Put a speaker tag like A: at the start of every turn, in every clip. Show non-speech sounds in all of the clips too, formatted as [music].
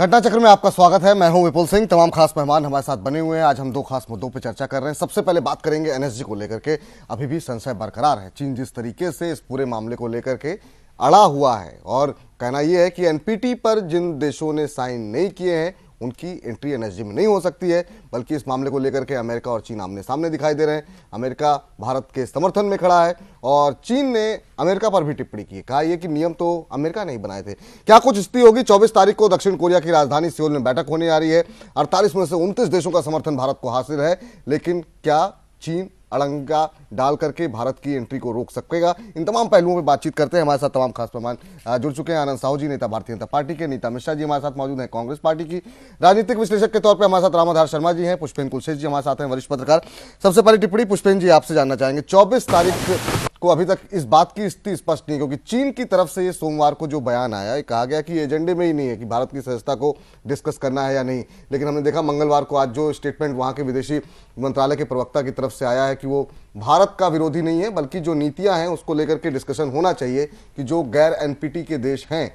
A: घटना चक्र में आपका स्वागत है मैं हूं विपुल सिंह तमाम खास मेहमान हमारे साथ बने हुए हैं आज हम दो खास मुद्दों पर चर्चा कर रहे हैं सबसे पहले बात करेंगे एनएसजी को लेकर के अभी भी संशय बरकरार है चीन जिस तरीके से इस पूरे मामले को लेकर के अड़ा हुआ है और कहना यह है कि एनपीटी पर जिन देशों ने साइन नहीं किए हैं उनकी एंट्री एन में नहीं हो सकती है बल्कि इस मामले को लेकर के अमेरिका और चीन आमने सामने दिखाई दे रहे हैं अमेरिका भारत के समर्थन में खड़ा है और चीन ने अमेरिका पर भी टिप्पणी की कहा यह कि नियम तो अमेरिका नहीं बनाए थे क्या कुछ स्थिति होगी चौबीस तारीख को दक्षिण कोरिया की राजधानी सियोल में बैठक होने आ रही है अड़तालीस में से उनतीस देशों का समर्थन भारत को हासिल है लेकिन क्या चीन अड़ंगा डाल करके भारत की एंट्री को रोक सकेगा इन तमाम पहलुओं पर बातचीत करते हैं हमारे साथ तमाम खास मेहमान जुड़ चुके हैं आनंद साहू जी नेता भारतीय जनता पार्टी के नीता मिश्रा जी हमारे साथ मौजूद हैं कांग्रेस पार्टी की राजनीतिक विश्लेषक के तौर पर हमारे साथ रामाधार शर्मा जी हैं पुष्पेन कुलशेष जी हमारे साथ हैं वरिष्ठ पत्रकार सबसे पहली टिप्पणी पुष्पेन जी आपसे जानना चाहेंगे चौबीस तारीख को अभी तक इस बात की स्थिति स्पष्ट नहीं क्योंकि चीन की तरफ से ये सोमवार को जो बयान आया कहा गया कि एजेंडे में ही नहीं है कि भारत की सदस्यता को डिस्कस करना है या नहीं लेकिन हमने देखा मंगलवार को आज जो स्टेटमेंट वहाँ के विदेशी मंत्रालय के प्रवक्ता की तरफ से आया है कि वो भारत का विरोधी नहीं है बल्कि जो नीतियाँ हैं उसको लेकर के डिस्कशन होना चाहिए कि जो गैर एन के देश हैं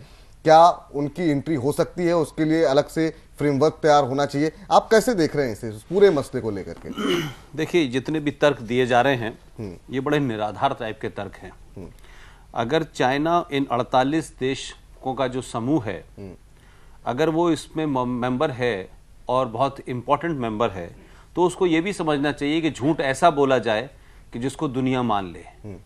A: क्या उनकी एंट्री हो सकती है उसके लिए अलग से फ्रेमवर्क तैयार होना चाहिए आप कैसे देख रहे हैं इसे पूरे मसले को लेकर के
B: देखिए जितने भी तर्क दिए जा रहे हैं हम्म। ये बड़े निराधार टाइप के तर्क हैं हम्म। अगर चाइना इन 48 देशों का जो समूह है हम्म। अगर वो इसमें मेंबर है और बहुत इम्पोर्टेंट मेंबर है तो उसको ये भी समझना चाहिए कि झूठ ऐसा बोला जाए कि जिसको दुनिया मान ले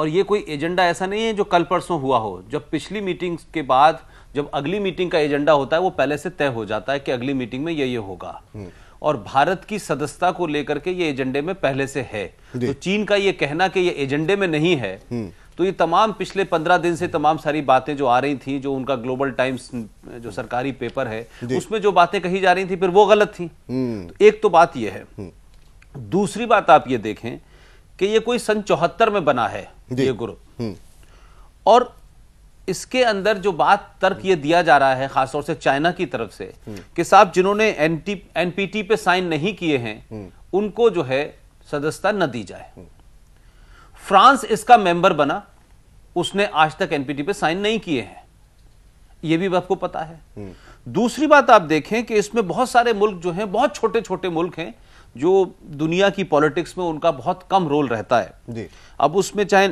B: और ये कोई एजेंडा ऐसा नहीं है जो कल परसों हुआ हो जब पिछली मीटिंग के बाद जब अगली मीटिंग का एजेंडा होता है वो पहले से तय हो जाता है कि अगली मीटिंग में ये ये होगा हम्म। और भारत की सदस्यता को लेकर के ये एजेंडे में पहले से है तो चीन का ये कहना कि ये एजेंडे में नहीं है हम्म। तो ये तमाम पिछले पंद्रह दिन से तमाम सारी बातें जो आ रही थी जो उनका ग्लोबल टाइम्स जो सरकारी पेपर है उसमें जो बातें कही जा रही थी फिर वो गलत थी
C: हम्म।
B: तो एक तो बात यह है दूसरी बात आप ये देखें कि ये कोई सन चौहत्तर में बना है ये ग्रुप और इसके अंदर जो बात तर्क ये दिया जा रहा है खासतौर से चाइना की तरफ से कि साहब जिन्होंने एनपीटी पे साइन नहीं किए हैं उनको जो है सदस्यता न दी जाए फ्रांस इसका मेंबर बना उसने आज तक एनपीटी पे साइन नहीं किए हैं यह भी आपको पता है दूसरी बात आप देखें कि इसमें बहुत सारे मुल्क जो हैं बहुत छोटे छोटे मुल्क हैं जो दुनिया की पॉलिटिक्स में उनका बहुत कम रोल रहता है अब उसमें चाहे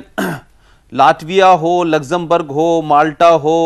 B: लाटविया हो लग्जमबर्ग हो माल्टा हो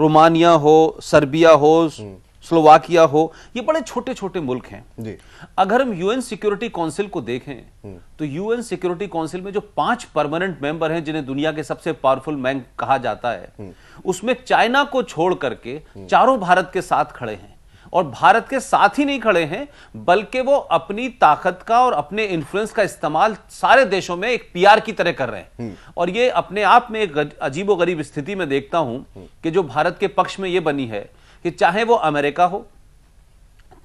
B: रोमानिया हो सर्बिया हो हम्म। स्लोवाकिया हो ये बड़े छोटे छोटे मुल्क हैं अगर हम यूएन सिक्योरिटी काउंसिल को देखें हम्म। तो यूएन सिक्योरिटी काउंसिल में जो पांच परमानेंट मेंबर हैं जिन्हें दुनिया के सबसे पावरफुल बैंक कहा जाता है हम्म। उसमें चाइना को छोड़ करके चारों भारत के साथ खड़े हैं और भारत के साथ ही नहीं खड़े हैं बल्कि वो अपनी ताकत का और अपने इन्फ्लुएंस का इस्तेमाल सारे देशों में एक पीआर की तरह कर रहे हैं हम्म। और ये अपने आप में एक अजीबो गरीब स्थिति में देखता हूं हम्म। कि जो भारत के पक्ष में ये बनी है कि चाहे वो अमेरिका हो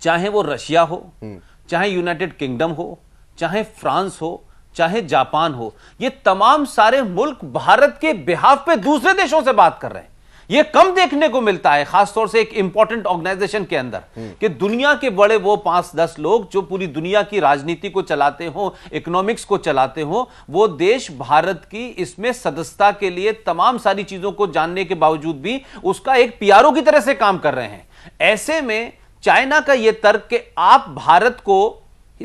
B: चाहे वो रशिया हो हम्म। चाहे यूनाइटेड किंगडम हो चाहे फ्रांस हो चाहे जापान हो ये तमाम सारे मुल्क भारत के बिहाफ पे दूसरे देशों से बात कर रहे हैं ये कम देखने को मिलता है खासतौर से एक इंपॉर्टेंट ऑर्गेनाइजेशन के अंदर कि दुनिया के बड़े वो पांच दस लोग जो पूरी दुनिया की राजनीति को चलाते हो इकोनॉमिक्स को चलाते हो वो देश भारत की इसमें सदस्यता के लिए तमाम सारी चीजों को जानने के बावजूद भी उसका एक पीआरओ की तरह से काम कर रहे हैं ऐसे में चाइना का यह तर्क कि आप भारत को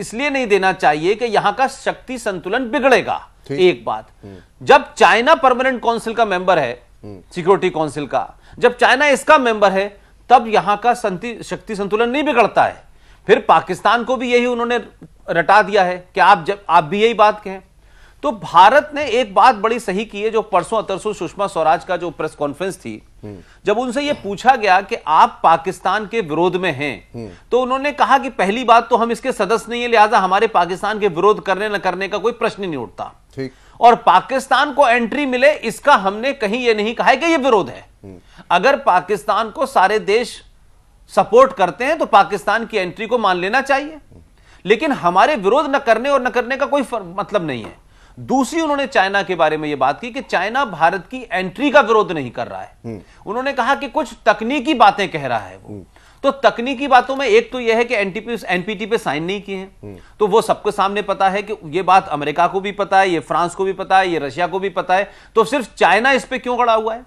B: इसलिए नहीं देना चाहिए कि यहां का शक्ति संतुलन बिगड़ेगा एक बात जब चाइना परमानेंट काउंसिल का मेंबर है सिक्योरिटी काउंसिल का जब चाइना इसका मेंबर है तब यहां का शक्ति संतुलन नहीं बिगड़ता है फिर पाकिस्तान को भी यही उन्होंने रटा दिया है कि आप जब आप भी यही बात कहें तो भारत ने एक बात बड़ी सही की है जो परसों अतरसों सुषमा स्वराज का जो प्रेस कॉन्फ्रेंस थी जब उनसे यह पूछा गया कि आप पाकिस्तान के विरोध में हैं तो उन्होंने कहा कि पहली बात तो हम इसके सदस्य नहीं है लिहाजा हमारे पाकिस्तान के विरोध करने न करने का कोई प्रश्न नहीं उठता ठीक और पाकिस्तान को एंट्री मिले इसका हमने कहीं यह नहीं कहा है कि यह विरोध है हम्म। अगर पाकिस्तान को सारे देश सपोर्ट करते हैं तो पाकिस्तान की एंट्री को मान लेना चाहिए लेकिन हमारे विरोध न करने और न करने का कोई मतलब नहीं है दूसरी उन्होंने चाइना के बारे में यह बात की कि चाइना भारत की एंट्री का विरोध नहीं कर रहा है हम्म। उन्होंने कहा कि कुछ तकनीकी बातें कह रहा है वो हम्म। तो तकनीकी बातों में एक तो यह है कि एनटीपी एनपीटी पे साइन नहीं किए हैं हम्म। तो वो सबके सामने पता है कि ये बात अमेरिका को भी पता है ये फ्रांस को भी पता है ये रशिया को भी पता है तो सिर्फ चाइना इस पर क्यों खड़ा हुआ है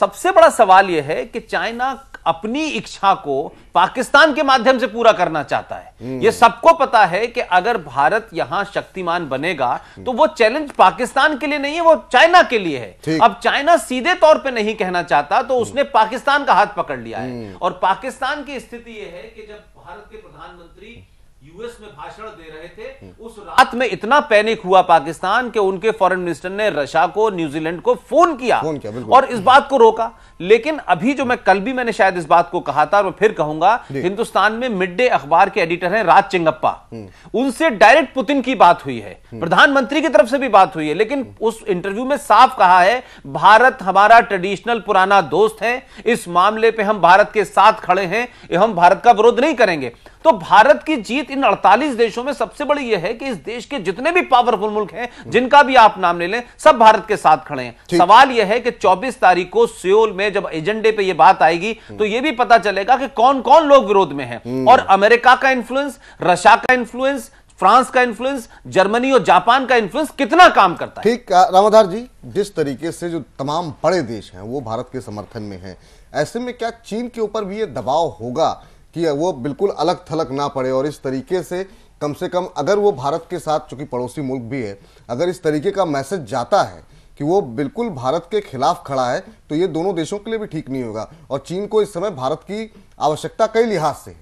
B: सबसे बड़ा सवाल यह है कि चाइना अपनी इच्छा को पाकिस्तान के माध्यम से पूरा करना चाहता है हम्म। यह सबको पता है कि अगर भारत यहां शक्तिमान बनेगा तो वो चैलेंज पाकिस्तान के लिए नहीं है वो चाइना के लिए है अब चाइना सीधे तौर पे नहीं कहना चाहता तो हम्म। उसने पाकिस्तान का हाथ पकड़ लिया है हम्म। और पाकिस्तान की स्थिति यह है कि जब भारत के प्रधानमंत्री यूएस में भाषण दे रहे थे उस रात में इतना पैनिक हुआ पाकिस्तान के उनके फॉरेन मिनिस्टर ने रशा को न्यूजीलैंड को फोन किया, फोन किया और इस बात को रोका लेकिन अभी जो मैं कल भी मैंने शायद इस बात को कहा था और मैं फिर कहूंगा हिंदुस्तान में मिड डे अखबार के एडिटर हैं राज चिंगप्पा हम्म। उनसे डायरेक्ट पुतिन की बात हुई है हम्म। प्रधानमंत्री की तरफ से भी बात हुई है लेकिन उस इंटरव्यू में साफ कहा है भारत हमारा ट्रेडिशनल पुराना दोस्त है इस मामले पर हम भारत के साथ खड़े हैं हम भारत का विरोध नहीं करेंगे तो भारत की जीत इन 48 देशों में सबसे बड़ी यह है कि इस देश के जितने भी पावरफुल मुल्क हैं जिनका भी आप नाम ले लें सब भारत के साथ खड़े हैं सवाल यह है कि 24 तारीख को सियोल में में जब एजेंडे पे ये बात आएगी तो ये भी पता चलेगा कि कौन कौन लोग विरोध में हैं हम्म। और अमेरिका का इन्फ्लुएंस रशिया का इन्फ्लुएंस फ्रांस का इन्फ्लुएंस जर्मनी और जापान का इन्फ्लुएंस कितना काम करता है ठीक
A: रामाधार जी जिस तरीके से जो तमाम बड़े देश हैं वो भारत के समर्थन में हैं ऐसे में क्या चीन के ऊपर भी ये दबाव होगा कि वो बिल्कुल अलग थलग ना पड़े और इस तरीके से कम से कम अगर वो भारत के साथ चूंकि पड़ोसी मुल्क भी है अगर इस तरीके का मैसेज जाता है कि वो बिल्कुल भारत के खिलाफ खड़ा है तो ये दोनों देशों के लिए भी ठीक नहीं होगा और चीन को इस समय भारत की आवश्यकता कई लिहाज से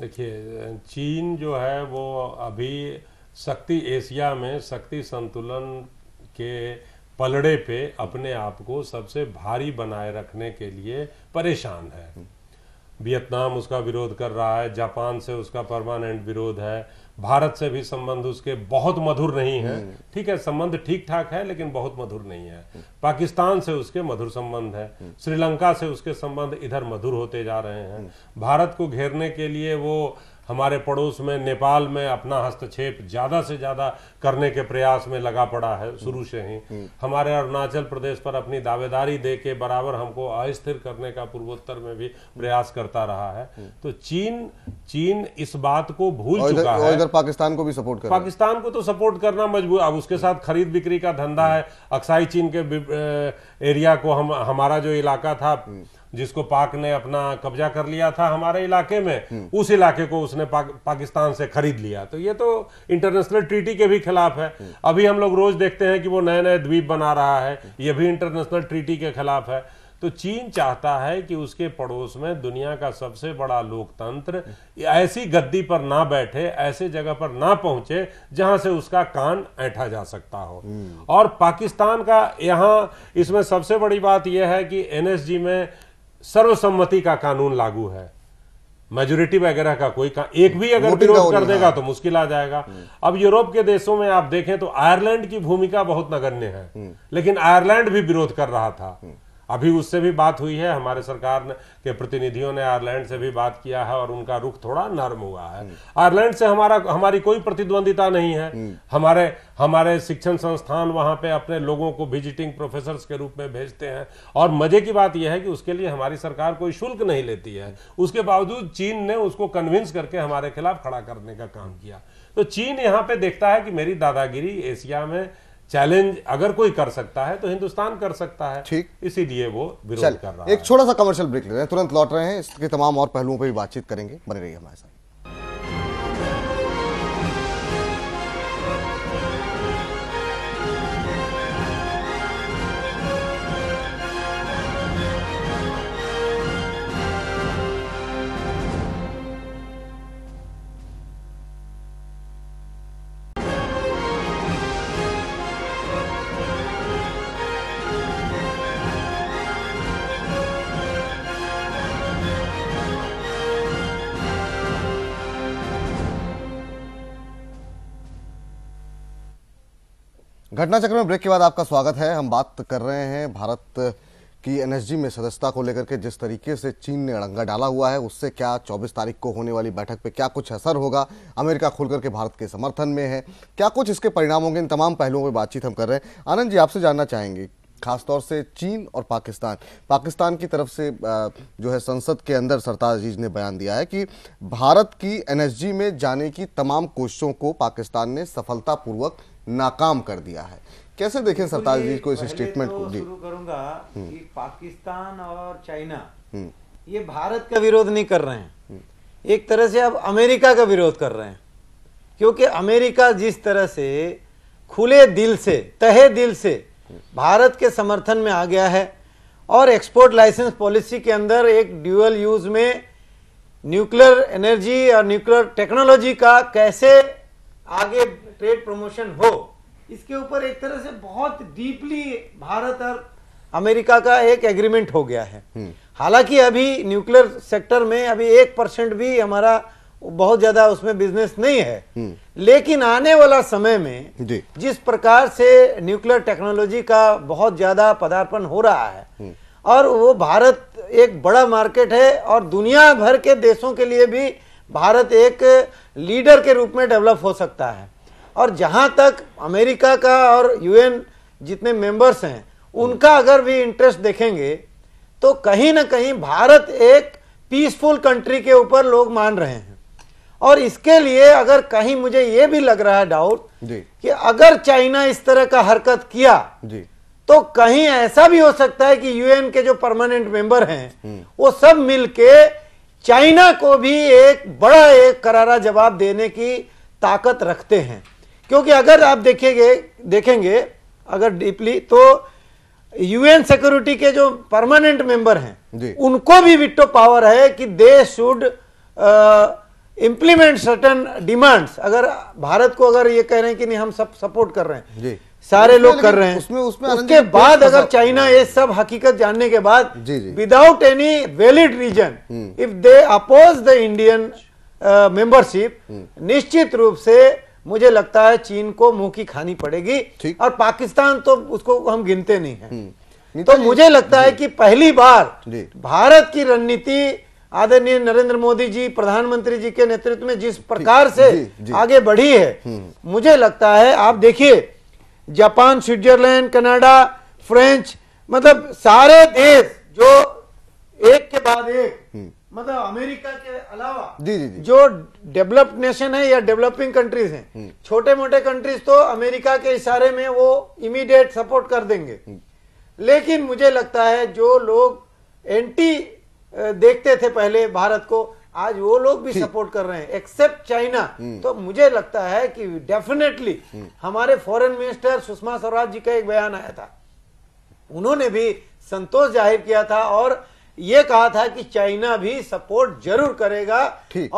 D: देखिए चीन जो है वो अभी शक्ति एशिया में शक्ति संतुलन के पलड़े पे अपने आप को सबसे भारी बनाए रखने के लिए परेशान है वियतनाम उसका विरोध कर रहा है जापान से उसका परमानेंट विरोध है भारत से भी संबंध उसके बहुत मधुर नहीं है हम्म। ठीक है संबंध ठीक ठाक है लेकिन बहुत मधुर नहीं है पाकिस्तान से उसके मधुर संबंध है हम्म। श्रीलंका से उसके संबंध इधर मधुर होते जा रहे हैं हम्म। भारत को घेरने के लिए वो हमारे पड़ोस में नेपाल में अपना हस्तक्षेप ज़्यादा से ज़्यादा करने के प्रयास में लगा पड़ा है शुरू से ही हम्म। हमारे अरुणाचल प्रदेश पर अपनी दावेदारी दे के बराबर हमको अस्थिर करने का पूर्वोत्तर में भी प्रयास करता रहा है हम्म। तो चीन चीन इस बात को भूल चुका है इधर
A: पाकिस्तान को भी सपोर्ट कर
D: पाकिस्तान को तो सपोर्ट करना मजबूर अब उसके साथ खरीद बिक्री का धंधा हम्म। है अक्साई चीन के एरिया को हम हमारा जो इलाका था जिसको पाक ने अपना कब्जा कर लिया था हमारे इलाके में हम्म। उस इलाके को उसने पाक, पाकिस्तान से खरीद लिया तो ये तो इंटरनेशनल ट्रीटी के भी खिलाफ है हम्म। अभी हम लोग रोज देखते हैं कि वो नए नए द्वीप बना रहा है ये भी इंटरनेशनल ट्रीटी के खिलाफ है तो चीन चाहता है कि उसके पड़ोस में दुनिया का सबसे बड़ा लोकतंत्र ऐसी गद्दी पर ना बैठे ऐसे जगह पर ना पहुंचे जहां से उसका कान ऐठा जा सकता हो हम्म। और पाकिस्तान का यहाँ इसमें सबसे बड़ी बात यह है कि एनएसजी में सर्वसम्मति का कानून लागू है मेजोरिटी वगैरह का कोई का एक भी अगर विरोध कर देगा हाँ। तो मुश्किल आ जाएगा हम्म। अब यूरोप के देशों में आप देखें तो आयरलैंड की भूमिका बहुत नगण्य है हम्म। लेकिन आयरलैंड भी विरोध कर रहा था हम्म। अभी उससे भी बात हुई है हमारे सरकार ने के प्रतिनिधियों ने आयरलैंड से भी बात किया है और उनका रुख थोड़ा नर्म हुआ है हम्म। आयरलैंड से हमारा हमारी कोई प्रतिद्वंदिता नहीं है हम्म। हमारे हमारे शिक्षण संस्थान वहां पे अपने लोगों को विजिटिंग प्रोफेसर के रूप में भेजते हैं और मजे की बात यह है कि उसके लिए हमारी सरकार कोई शुल्क नहीं लेती है उसके बावजूद चीन ने उसको कन्विंस करके हमारे खिलाफ खड़ा करने का काम किया तो चीन यहाँ पे देखता है कि मेरी दादागिरी एशिया में चैलेंज अगर कोई कर सकता है तो हिंदुस्तान कर सकता है ठीक इसीलिए वो विरोध कर रहा है एक छोटा
A: सा कमर्शियल ब्रेक ले रहे हैं तुरंत लौट रहे हैं इसके तमाम और पहलुओं पर भी बातचीत करेंगे बने रहिए हमारे साथ घटना चक्र में ब्रेक के बाद आपका स्वागत है हम बात कर रहे हैं भारत की एनएसजी में सदस्यता को लेकर के जिस तरीके से चीन ने अड़ंगा डाला हुआ है उससे क्या 24 तारीख को होने वाली बैठक पे क्या कुछ असर होगा अमेरिका खुलकर के भारत के समर्थन में है क्या कुछ इसके परिणाम होंगे इन तमाम पहलुओं पर बातचीत हम कर रहे हैं आनंद जी आपसे जानना चाहेंगे खासतौर से चीन और पाकिस्तान पाकिस्तान की तरफ से जो है संसद के अंदर सरताज अजीज ने बयान दिया है कि भारत की एनएसजी में जाने की तमाम कोशिशों को पाकिस्तान ने सफलतापूर्वक नाकाम कर दिया है कैसे देखें सरताज जी को इस स्टेटमेंट तो को जी
E: करूंगा हम्म। कि पाकिस्तान और चाइना हम्म। ये भारत का विरोध नहीं कर रहे हैं हम्म। एक तरह से अब अमेरिका का विरोध कर रहे हैं क्योंकि अमेरिका जिस तरह से खुले दिल से तहे दिल से भारत के समर्थन में आ गया है और एक्सपोर्ट लाइसेंस पॉलिसी के अंदर एक ड्यूअल यूज में न्यूक्लियर एनर्जी और न्यूक्लियर टेक्नोलॉजी का कैसे आगे ट्रेड प्रमोशन हो इसके ऊपर एक तरह से बहुत डीपली भारत और अमेरिका का एक एग्रीमेंट हो गया है हम्म। हालांकि अभी न्यूक्लियर सेक्टर में अभी एक परसेंट भी हमारा बहुत ज्यादा उसमें बिजनेस नहीं है हम्म। लेकिन आने वाला समय में जिस प्रकार से न्यूक्लियर टेक्नोलॉजी का बहुत ज्यादा पदार्पण हो रहा है हम्म। और वो भारत एक बड़ा मार्केट है और दुनिया भर के देशों के लिए भी भारत एक लीडर के रूप में डेवलप हो सकता है और जहां तक अमेरिका का और यूएन जितने मेंबर्स हैं उनका अगर भी इंटरेस्ट देखेंगे तो कहीं ना कहीं भारत एक पीसफुल कंट्री के ऊपर लोग मान रहे हैं और इसके लिए अगर कहीं मुझे ये भी लग रहा है डाउट कि अगर चाइना इस तरह का हरकत किया तो कहीं ऐसा भी हो सकता है कि यूएन के जो परमानेंट मेंबर हैं हम्म। वो सब मिलके चाइना को भी एक बड़ा एक करारा जवाब देने की ताकत रखते हैं क्योंकि अगर आप देखेंगे देखेंगे अगर डीपली तो यूएन सिक्योरिटी के जो परमानेंट मेंबर हैं उनको भी विट्टो पावर है कि they should implement certain demands अगर भारत को अगर ये कह रहे हैं कि नहीं हम सब सपोर्ट कर रहे हैं
A: जी। सारे लोग कर रहे हैं उसमें उसमें उसके बाद अगर
E: चाइना हाँ। ये सब हकीकत जानने के बाद without any valid reason if they oppose the Indian membership निश्चित रूप से मुझे लगता है चीन को मुंह की खानी पड़ेगी और पाकिस्तान तो उसको हम गिनते नहीं है हम्म। तो मुझे लगता है कि पहली बार भारत की रणनीति आदरणीय नरेंद्र मोदी जी प्रधानमंत्री जी के नेतृत्व में जिस प्रकार से जी, जी, आगे बढ़ी है हम्म। मुझे लगता है आप देखिए जापान स्विट्जरलैंड कनाडा फ्रेंच मतलब सारे देश जो एक के बाद एक मतलब अमेरिका के अलावा जी जी जो डेवलप्ड नेशन है या डेवलपिंग कंट्रीज हैं हम्म। छोटे मोटे कंट्रीज तो अमेरिका के इशारे में वो इमीडिएट सपोर्ट कर देंगे हम्म। लेकिन मुझे लगता है जो लोग एंटी देखते थे पहले भारत को आज वो लोग भी सपोर्ट कर रहे हैं एक्सेप्ट हम्म। चाइना तो मुझे लगता है कि डेफिनेटली हमारे फॉरेन मिनिस्टर सुषमा स्वराज जी का एक बयान आया था उन्होंने भी संतोष जाहिर किया था और ये कहा था कि चाइना भी सपोर्ट जरूर करेगा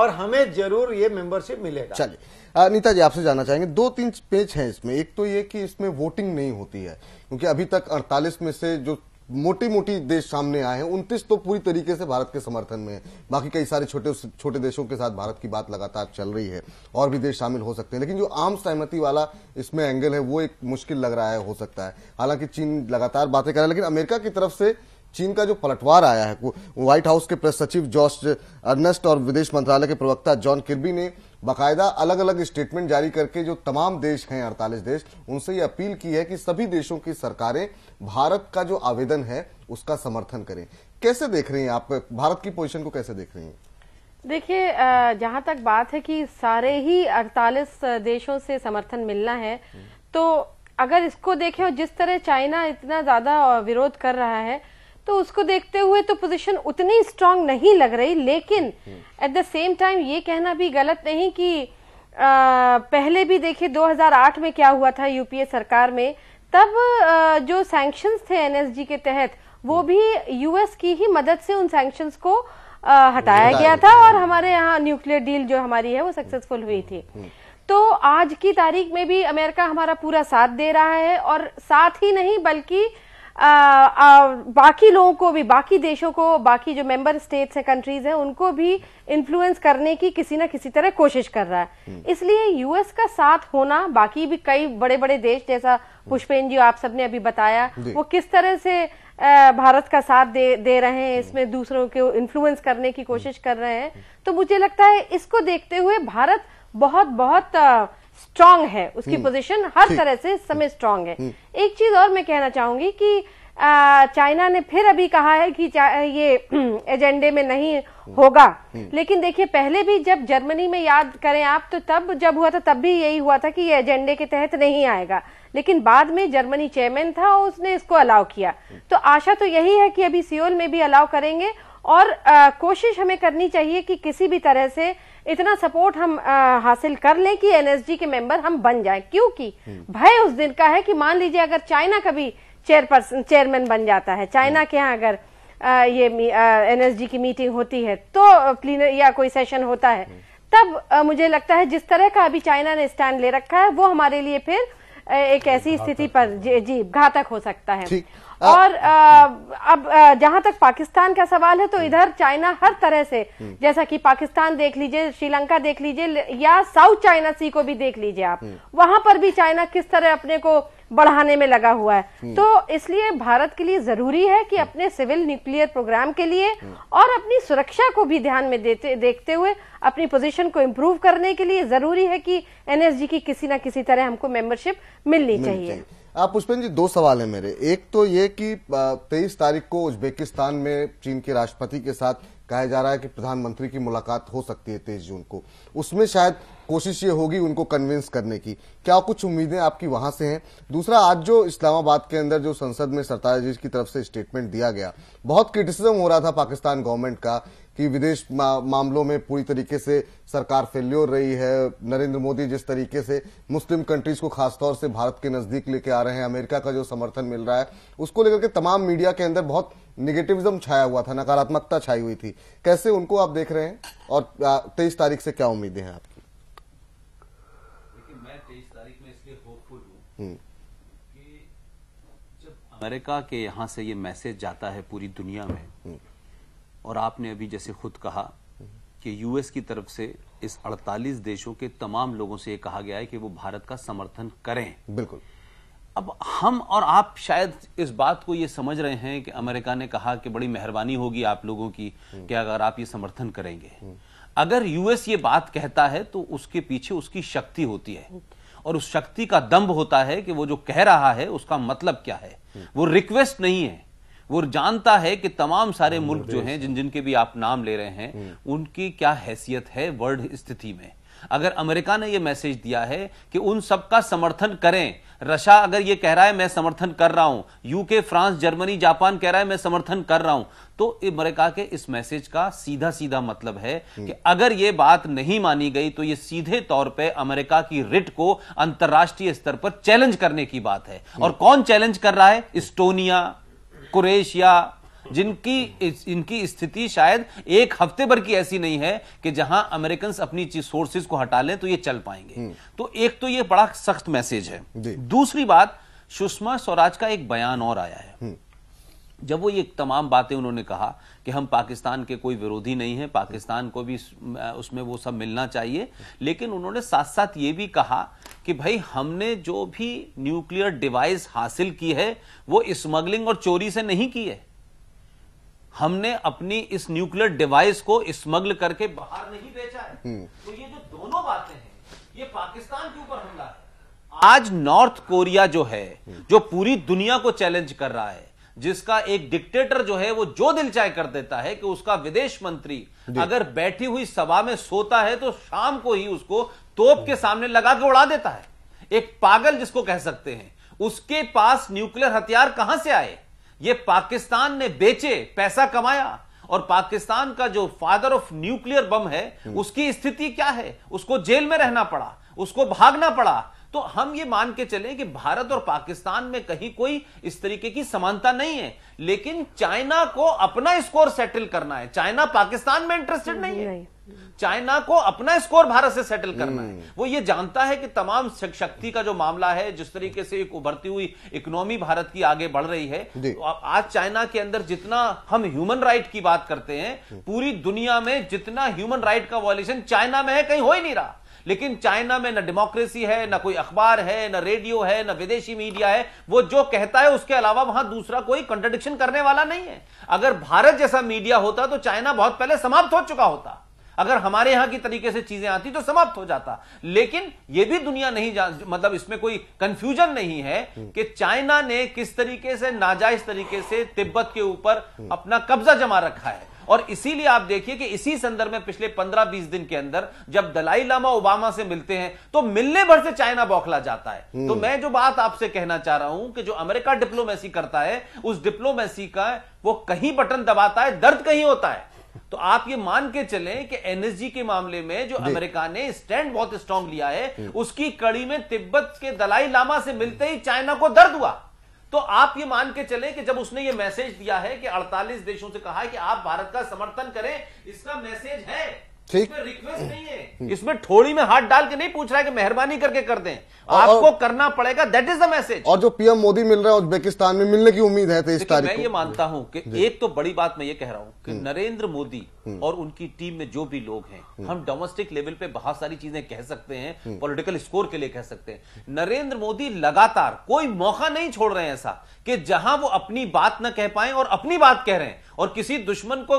E: और हमें जरूर ये मेंबरशिप मिलेगा
A: चलिए नीता जी आपसे जानना चाहेंगे दो तीन पेज हैं इसमें एक तो ये कि इसमें वोटिंग नहीं होती है क्योंकि अभी तक 48 में से जो मोटी मोटी देश सामने आए हैं उनतीस तो पूरी तरीके से भारत के समर्थन में है बाकी कई सारे छोटे छोटे देशों के साथ भारत की बात लगातार चल रही है और भी देश शामिल हो सकते हैं लेकिन जो आम सहमति वाला इसमें एंगल है वो एक मुश्किल लग रहा है हो सकता है हालांकि चीन लगातार बातें कर रहा है लेकिन अमेरिका की तरफ से चीन का जो पलटवार आया है व्हाइट हाउस के प्रेस सचिव जॉर्ज अर्नेस्ट और विदेश मंत्रालय के प्रवक्ता जॉन किर्बी ने बाकायदा अलग अलग स्टेटमेंट जारी करके जो तमाम देश हैं अड़तालीस देश उनसे ये अपील की है कि सभी देशों की सरकारें भारत का जो आवेदन है उसका समर्थन करें कैसे देख रही हैं आप भारत की पोजिशन को कैसे देख रही हैं
C: देखिए जहां तक बात है कि सारे ही 48 देशों से समर्थन मिलना है हम्म। तो अगर इसको देखें और जिस तरह चाइना इतना ज्यादा विरोध कर रहा है तो उसको देखते हुए तो पोजीशन उतनी स्ट्रांग नहीं लग रही लेकिन एट द सेम टाइम ये कहना भी गलत नहीं कि आ, पहले भी देखिए 2008 में क्या हुआ था यूपीए सरकार में तब आ, जो सैंक्शंस थे एनएसजी के तहत वो भी यूएस की ही मदद से उन सैंक्शंस को आ, हटाया गया था और हमारे यहाँ न्यूक्लियर डील जो हमारी है वो सक्सेसफुल हुई थी हम्म। तो आज की तारीख में भी अमेरिका हमारा पूरा साथ दे रहा है और साथ ही नहीं बल्कि आ, आ, बाकी लोगों को भी बाकी देशों को बाकी जो मेंबर स्टेट्स हैं कंट्रीज हैं उनको भी इन्फ्लुएंस करने की किसी ना किसी तरह कोशिश कर रहा है हम्म। इसलिए यूएस का साथ होना बाकी भी कई बड़े बड़े देश जैसा हम्म। पुष्पेन जी आप सबने अभी बताया वो किस तरह से भारत का साथ दे दे रहे हैं इसमें हम्म। दूसरों को इन्फ्लुएंस करने की कोशिश कर रहे हैं तो मुझे लगता है इसको देखते हुए भारत बहुत बहुत स्ट्रांग है उसकी पोजीशन हम्म। हर तरह से इस समय स्ट्रांग हम्म। है हम्म। एक चीज और मैं कहना चाहूंगी कि चाइना ने फिर अभी कहा है कि ये [clears throat] एजेंडे में नहीं होगा लेकिन देखिए पहले भी जब जर्मनी में याद करें आप तो तब जब हुआ था तब भी यही हुआ था कि ये एजेंडे के तहत नहीं आएगा लेकिन बाद में जर्मनी चेयरमैन था और उसने इसको अलाउ किया तो आशा तो यही है कि अभी सियोल में भी अलाउ करेंगे और आ, कोशिश हमें करनी चाहिए कि किसी भी तरह से इतना सपोर्ट हम आ, हासिल कर लें कि एनएसजी के मेंबर हम बन जाएं क्योंकि हम्म। भय उस दिन का है कि मान लीजिए अगर चाइना कभी चेयरपर्सन चेयरमैन बन जाता है चाइना हम्म। के यहाँ अगर आ, ये एनएसजी की मीटिंग होती है तो प्लीन या कोई सेशन होता है हम्म। तब आ, मुझे लगता है जिस तरह का अभी चाइना ने स्टैंड ले रखा है वो हमारे लिए फिर एक ऐसी स्थिति पर जी घातक हो सकता है हाँ। और आ, अब जहां तक पाकिस्तान का सवाल है तो हम्म। इधर चाइना हर तरह से हम्म। जैसा कि पाकिस्तान देख लीजिए श्रीलंका देख लीजिए या साउथ चाइना सी को भी देख लीजिए आप हम्म। वहां पर भी चाइना किस तरह अपने को बढ़ाने में लगा हुआ है तो इसलिए भारत के लिए जरूरी है कि अपने सिविल न्यूक्लियर प्रोग्राम के लिए और अपनी सुरक्षा को भी ध्यान में देते देखते हुए अपनी पोजीशन को इम्प्रूव करने के लिए जरूरी है कि एनएसजी की किसी ना किसी तरह हमको मेंबरशिप मिलनी चाहिए
A: आप पुष्पेन जी दो सवाल है मेरे एक तो ये कि तेईस तारीख को उज्बेकिस्तान में चीन के राष्ट्रपति के साथ कहा जा रहा है कि प्रधानमंत्री की मुलाकात हो सकती है तेईस जून को उसमें शायद कोशिश ये होगी उनको कन्विंस करने की क्या कुछ उम्मीदें आपकी वहां से हैं दूसरा आज जो इस्लामाबाद के अंदर जो संसद में सरताज जी की तरफ से स्टेटमेंट दिया गया बहुत क्रिटिसिज्म हो रहा था पाकिस्तान गवर्नमेंट का कि विदेश मा, मामलों में पूरी तरीके से सरकार फेल्योर रही है नरेंद्र मोदी जिस तरीके से मुस्लिम कंट्रीज को खासतौर से भारत के नजदीक लेके आ रहे हैं अमेरिका का जो समर्थन मिल रहा है उसको लेकर के तमाम मीडिया के अंदर बहुत निगेटिविज्म छाया हुआ था नकारात्मकता छाई हुई थी कैसे उनको आप देख रहे हैं और तेईस तारीख से क्या उम्मीदें हैं आपकी
B: मैं तेईस तारीख में इसलिए हम्म। जब अमेरिका के यहाँ से ये मैसेज जाता है पूरी दुनिया में हम्म। और आपने अभी जैसे खुद कहा कि यूएस की तरफ से इस 48 देशों के तमाम लोगों से यह कहा गया है कि वो भारत का समर्थन करें बिल्कुल अब हम और आप शायद इस बात को ये समझ रहे हैं कि अमेरिका ने कहा कि बड़ी मेहरबानी होगी आप लोगों की कि अगर आप ये समर्थन करेंगे अगर यूएस ये बात कहता है तो उसके पीछे उसकी शक्ति होती है और उस शक्ति का दम्भ होता है कि वो जो कह रहा है उसका मतलब क्या है वो रिक्वेस्ट नहीं है वो जानता है कि तमाम सारे हाँ, मुल्क जो हैं जिन जिनके भी आप नाम ले रहे हैं हम्म। उनकी क्या हैसियत है वर्ल्ड स्थिति में अगर अमेरिका ने यह मैसेज दिया है कि उन सबका समर्थन करें रशा अगर ये कह रहा है मैं समर्थन कर रहा हूं यूके फ्रांस जर्मनी जापान कह रहा है मैं समर्थन कर रहा हूं तो अमेरिका के इस मैसेज का सीधा सीधा मतलब है हम्म। कि अगर ये बात नहीं मानी गई तो ये सीधे तौर पे अमेरिका की रिट को अंतर्राष्ट्रीय स्तर पर चैलेंज करने की बात है हम्म। और कौन चैलेंज कर रहा है इस्टोनिया कुरेश जिनकी इनकी स्थिति शायद एक हफ्ते भर की ऐसी नहीं है कि जहां अमेरिकन अपनी सोर्सेज को हटा लें तो ये चल पाएंगे हम्म। तो एक तो ये बड़ा सख्त मैसेज है दूसरी बात सुषमा स्वराज का एक बयान और आया है हम्म। जब वो ये तमाम बातें उन्होंने कहा कि हम पाकिस्तान के कोई विरोधी नहीं हैं पाकिस्तान को भी उसमें वो सब मिलना चाहिए लेकिन उन्होंने साथ साथ ये भी कहा कि भाई हमने जो भी न्यूक्लियर डिवाइस हासिल की है वो स्मगलिंग और चोरी से नहीं की है हमने अपनी इस न्यूक्लियर डिवाइस को स्मगल करके बाहर नहीं बेचा है हम्म। तो ये जो दोनों बातें हैं ये पाकिस्तान के ऊपर हमला है आज नॉर्थ कोरिया जो है हम्म। जो पूरी दुनिया को चैलेंज कर रहा है जिसका एक डिक्टेटर जो है वो जो दिल चाहे कर देता है कि उसका विदेश मंत्री अगर बैठी हुई सभा में सोता है तो शाम को ही उसको तोप के सामने लगा के उड़ा देता है एक पागल जिसको कह सकते हैं उसके पास न्यूक्लियर हथियार कहां से आए ये पाकिस्तान ने बेचे पैसा कमाया और पाकिस्तान का जो फादर ऑफ न्यूक्लियर बम है उसकी स्थिति क्या है उसको जेल में रहना पड़ा उसको भागना पड़ा तो हम ये मान के चले कि भारत और पाकिस्तान में कहीं कोई इस तरीके की समानता नहीं है लेकिन चाइना को अपना स्कोर सेटल करना है चाइना पाकिस्तान में इंटरेस्टेड नहीं, है चाइना को अपना स्कोर भारत से सेटल करना है वो ये जानता है कि तमाम शक्ति का जो मामला है जिस तरीके से एक उभरती हुई इकोनॉमी भारत की आगे बढ़ रही है तो आज चाइना के अंदर जितना हम ह्यूमन राइट की बात करते हैं पूरी दुनिया में जितना ह्यूमन राइट का वॉल्यूशन चाइना में है कहीं हो ही नहीं रहा लेकिन चाइना में ना डेमोक्रेसी है ना कोई अखबार है ना रेडियो है ना विदेशी मीडिया है वो जो कहता है उसके अलावा वहां दूसरा कोई कंट्रोडिक्शन करने वाला नहीं है अगर भारत जैसा मीडिया होता तो चाइना बहुत पहले समाप्त हो चुका होता अगर हमारे यहां की तरीके से चीजें आती तो समाप्त हो जाता लेकिन यह भी दुनिया नहीं मतलब इसमें कोई कंफ्यूजन नहीं है कि चाइना ने किस तरीके से नाजायज तरीके से तिब्बत के ऊपर हम्म। अपना कब्जा जमा रखा है और इसीलिए आप देखिए कि इसी संदर्भ में पिछले पंद्रह बीस दिन के अंदर जब दलाई लामा ओबामा से मिलते हैं तो मिलने भर से चाइना बौखला जाता है तो हम्म। मैं जो बात आपसे कहना चाह रहा हूं कि जो अमेरिका डिप्लोमेसी करता है उस डिप्लोमेसी का वो कहीं बटन दबाता है दर्द कहीं होता है तो आप ये मान के चले कि एनएसजी के मामले में जो अमेरिका ने स्टैंड बहुत स्ट्रांग लिया है हम्म। उसकी कड़ी में तिब्बत के दलाई लामा से मिलते ही चाइना को दर्द हुआ तो आप ये मान के चले कि जब उसने ये मैसेज दिया है कि 48 देशों से कहा है कि आप भारत का समर्थन करें इसका मैसेज है ठीक इसमें ठोड़ी में हाथ डाल के नहीं पूछ रहा है कि मेहरबानी करके कर दें आपको करना पड़ेगा दैट इज द मैसेज
A: और जो पीएम मोदी मिल रहा है उज्बेकिस्तान में मिलने की उम्मीद है तो इस तारीख मैं ये मानता
B: हूं कि एक तो बड़ी बात मैं ये कह रहा हूं कि हम्म। नरेंद्र मोदी हम्म। और उनकी टीम में जो भी लोग हैं हम्म। हम डोमेस्टिक लेवल पे बहुत सारी चीजें कह सकते हैं पॉलिटिकल स्कोर के लिए कह सकते हैं नरेंद्र मोदी लगातार कोई मौका नहीं छोड़ रहे हैं ऐसा कि जहां वो अपनी बात ना कह पाए और अपनी बात कह रहे हैं और किसी दुश्मन को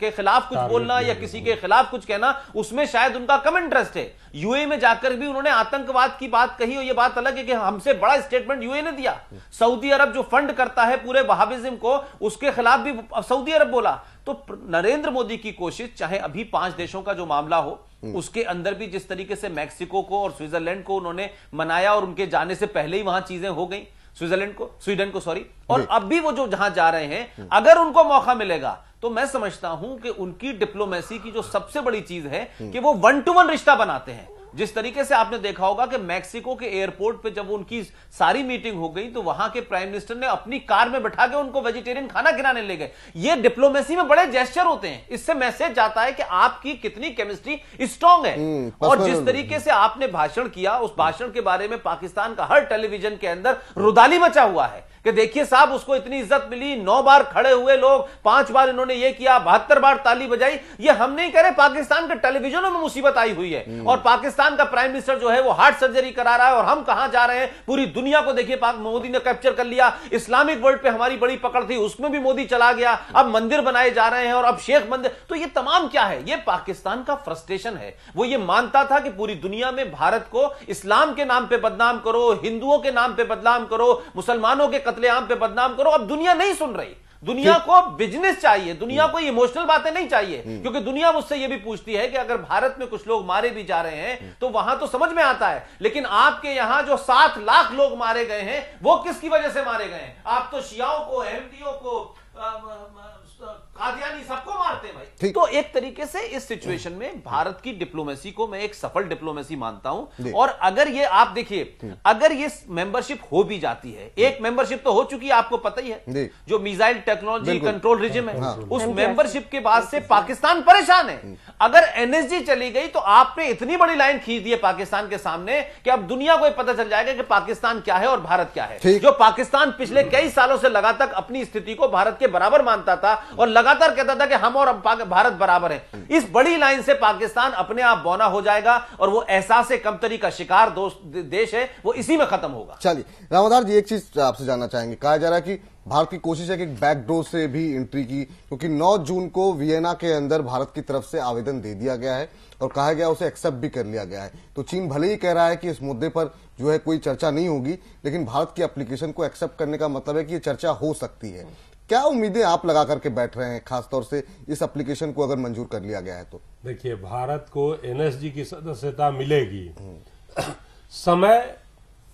B: के खिलाफ कुछ बोलना या किसी हाँ। के खिलाफ कुछ कहना उसमें शायद उनका कम इंटरेस्ट है यूए में जाकर भी उन्होंने आतंकवाद की बात कही और यह बात अलग है कि हमसे बड़ा स्टेटमेंट यूए ने दिया सऊदी अरब जो फंड करता है पूरे बहाविज्म को उसके खिलाफ भी सऊदी अरब बोला तो नरेंद्र मोदी की कोशिश चाहे अभी पांच देशों का जो मामला हो हम्म। उसके अंदर भी जिस तरीके से मैक्सिको को और स्विट्जरलैंड को उन्होंने मनाया और उनके जाने से पहले ही वहां चीजें हो गई स्विट्जरलैंड को स्वीडन को सॉरी और अब भी वो जो जहां जा रहे हैं अगर उनको मौका मिलेगा तो मैं समझता हूं कि उनकी डिप्लोमेसी की जो सबसे बड़ी चीज है हम्म। कि वो वन टू वन रिश्ता बनाते हैं जिस तरीके से आपने देखा होगा कि मैक्सिको के एयरपोर्ट पे जब उनकी सारी मीटिंग हो गई तो वहां के प्राइम मिनिस्टर ने अपनी कार में बैठा के उनको वेजिटेरियन खाना खिलाने ले गए ये डिप्लोमेसी में बड़े जेस्टर होते हैं इससे मैसेज जाता है कि आपकी कितनी केमिस्ट्री स्ट्रांग है हम्म, और जिस तरीके से आपने भाषण किया उस भाषण के बारे में पाकिस्तान का हर टेलीविजन के अंदर रुदाली मचा हुआ है कि देखिए साहब उसको इतनी इज्जत मिली नौ बार खड़े हुए लोग पांच बार इन्होंने ये किया बहत्तर बार ताली बजाई ये हम नहीं करे पाकिस्तान के टेलीविजनों में मुसीबत आई हुई है हम्म। और पाकिस्तान का प्राइम मिनिस्टर जो है वो हार्ट सर्जरी करा रहा है और हम कहां जा रहे हैं पूरी दुनिया को देखिए मोदी ने कैप्चर कर लिया इस्लामिक वर्ल्ड पर हमारी बड़ी पकड़ थी उसमें भी मोदी चला गया अब मंदिर बनाए जा रहे हैं और अब शेख मंदिर तो ये तमाम क्या है ये पाकिस्तान का फ्रस्ट्रेशन है वो ये मानता था कि पूरी दुनिया में भारत को इस्लाम के नाम पर बदनाम करो हिंदुओं के नाम पर बदनाम करो मुसलमानों के कतलेआम पे बदनाम करो अब दुनिया नहीं सुन रही दुनिया को बिजनेस चाहिए दुनिया हम्म। को इमोशनल बातें नहीं चाहिए हम्म। क्योंकि दुनिया मुझसे यह भी पूछती है कि अगर भारत में कुछ लोग मारे भी जा रहे हैं हम्म। तो वहां तो समझ में आता है लेकिन आपके यहां जो सात लाख लोग मारे गए हैं वो किसकी वजह से मारे गए हैं आप तो शियाओं को अहमदियों को आ, आ, आ, कादियानी सबको मारते भाई तो एक तरीके से इस सिचुएशन में भारत की डिप्लोमेसी को मैं एक सफल डिप्लोमेसी मानता हूं और अगर ये आप देखिए अगर ये मेंबरशिप हो भी जाती है एक मेंबरशिप तो हो चुकी है आपको पता ही है जो मिसाइल टेक्नोलॉजी कंट्रोल रिजिम है हाँ। उस मेंबरशिप के बाद से पाकिस्तान परेशान है अगर एनएसजी चली गई तो आपने इतनी बड़ी लाइन खींच दी है पाकिस्तान के सामने कि अब दुनिया को पता चल जाएगा कि पाकिस्तान क्या है और भारत क्या है जो पाकिस्तान पिछले कई सालों से लगातार अपनी स्थिति को भारत के बराबर मानता था और लगा लगातार कहता था कि हम और भारत बराबर है हम्म। इस बड़ी लाइन से पाकिस्तान अपने आप बौना हो जाएगा और वो एहसास कमतरी का शिकार देश है वो इसी में खत्म होगा
A: चलिए रामदार जी एक चीज आपसे जानना चाहेंगे कहा जा रहा है कि भारत की कोशिश है कि बैकडोर से भी एंट्री की क्योंकि 9 जून को वियना के अंदर भारत की तरफ से आवेदन दे दिया गया है और कहा गया उसे एक्सेप्ट भी कर लिया गया है तो चीन भले ही कह रहा है कि इस मुद्दे पर जो है कोई चर्चा नहीं होगी लेकिन भारत की एप्लीकेशन को एक्सेप्ट करने का मतलब है कि ये चर्चा हो सकती है क्या उम्मीदें आप लगा करके बैठ रहे हैं खासतौर से इस एप्लीकेशन को अगर मंजूर कर लिया गया है तो
D: देखिए भारत को एनएसजी की सदस्यता मिलेगी समय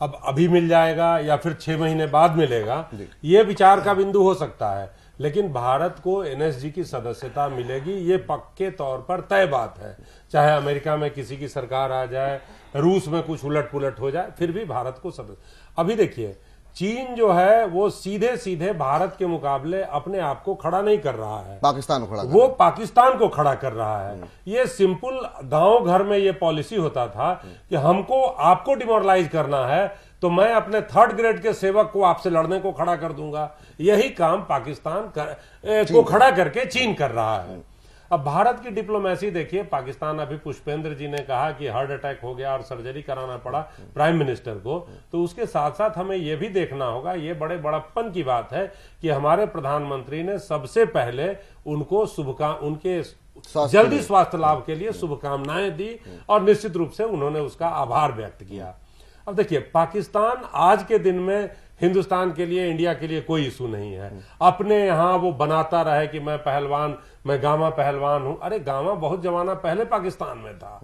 D: अब अभी मिल जाएगा या फिर छह महीने बाद मिलेगा ये विचार का बिंदु हो सकता है लेकिन भारत को एनएसजी की सदस्यता मिलेगी ये पक्के तौर पर तय बात है चाहे अमेरिका में किसी की सरकार आ जाए रूस में कुछ उलट पुलट हो जाए फिर भी भारत को सदस्य अभी देखिए चीन जो है वो सीधे सीधे भारत के मुकाबले अपने आप को खड़ा नहीं कर रहा है
A: पाकिस्तान को खड़ा
D: वो पाकिस्तान को खड़ा कर रहा है हम्म। ये सिंपल गांव घर में ये पॉलिसी होता था हम्म। कि हमको आपको डिमोरलाइज करना है तो मैं अपने थर्ड ग्रेड के सेवक को आपसे लड़ने को खड़ा कर दूंगा यही काम पाकिस्तान कर, को खड़ा करके चीन कर रहा है हम्म। अब भारत की डिप्लोमेसी देखिए पाकिस्तान अभी पुष्पेंद्र जी ने कहा कि हार्ट अटैक हो गया और सर्जरी कराना पड़ा प्राइम मिनिस्टर को तो उसके साथ साथ हमें यह भी देखना होगा ये बड़े बड़प्पन की बात है कि हमारे प्रधानमंत्री ने सबसे पहले उनको शुभका उनके जल्दी स्वास्थ्य लाभ के लिए शुभकामनाएं दी और निश्चित रूप से उन्होंने उसका आभार व्यक्त किया अब देखिए पाकिस्तान आज के दिन में हिंदुस्तान के लिए इंडिया के लिए कोई इशू नहीं है अपने यहाँ वो बनाता रहे कि मैं पहलवान मैं गामा पहलवान हूँ अरे गामा बहुत जमाना पहले पाकिस्तान में था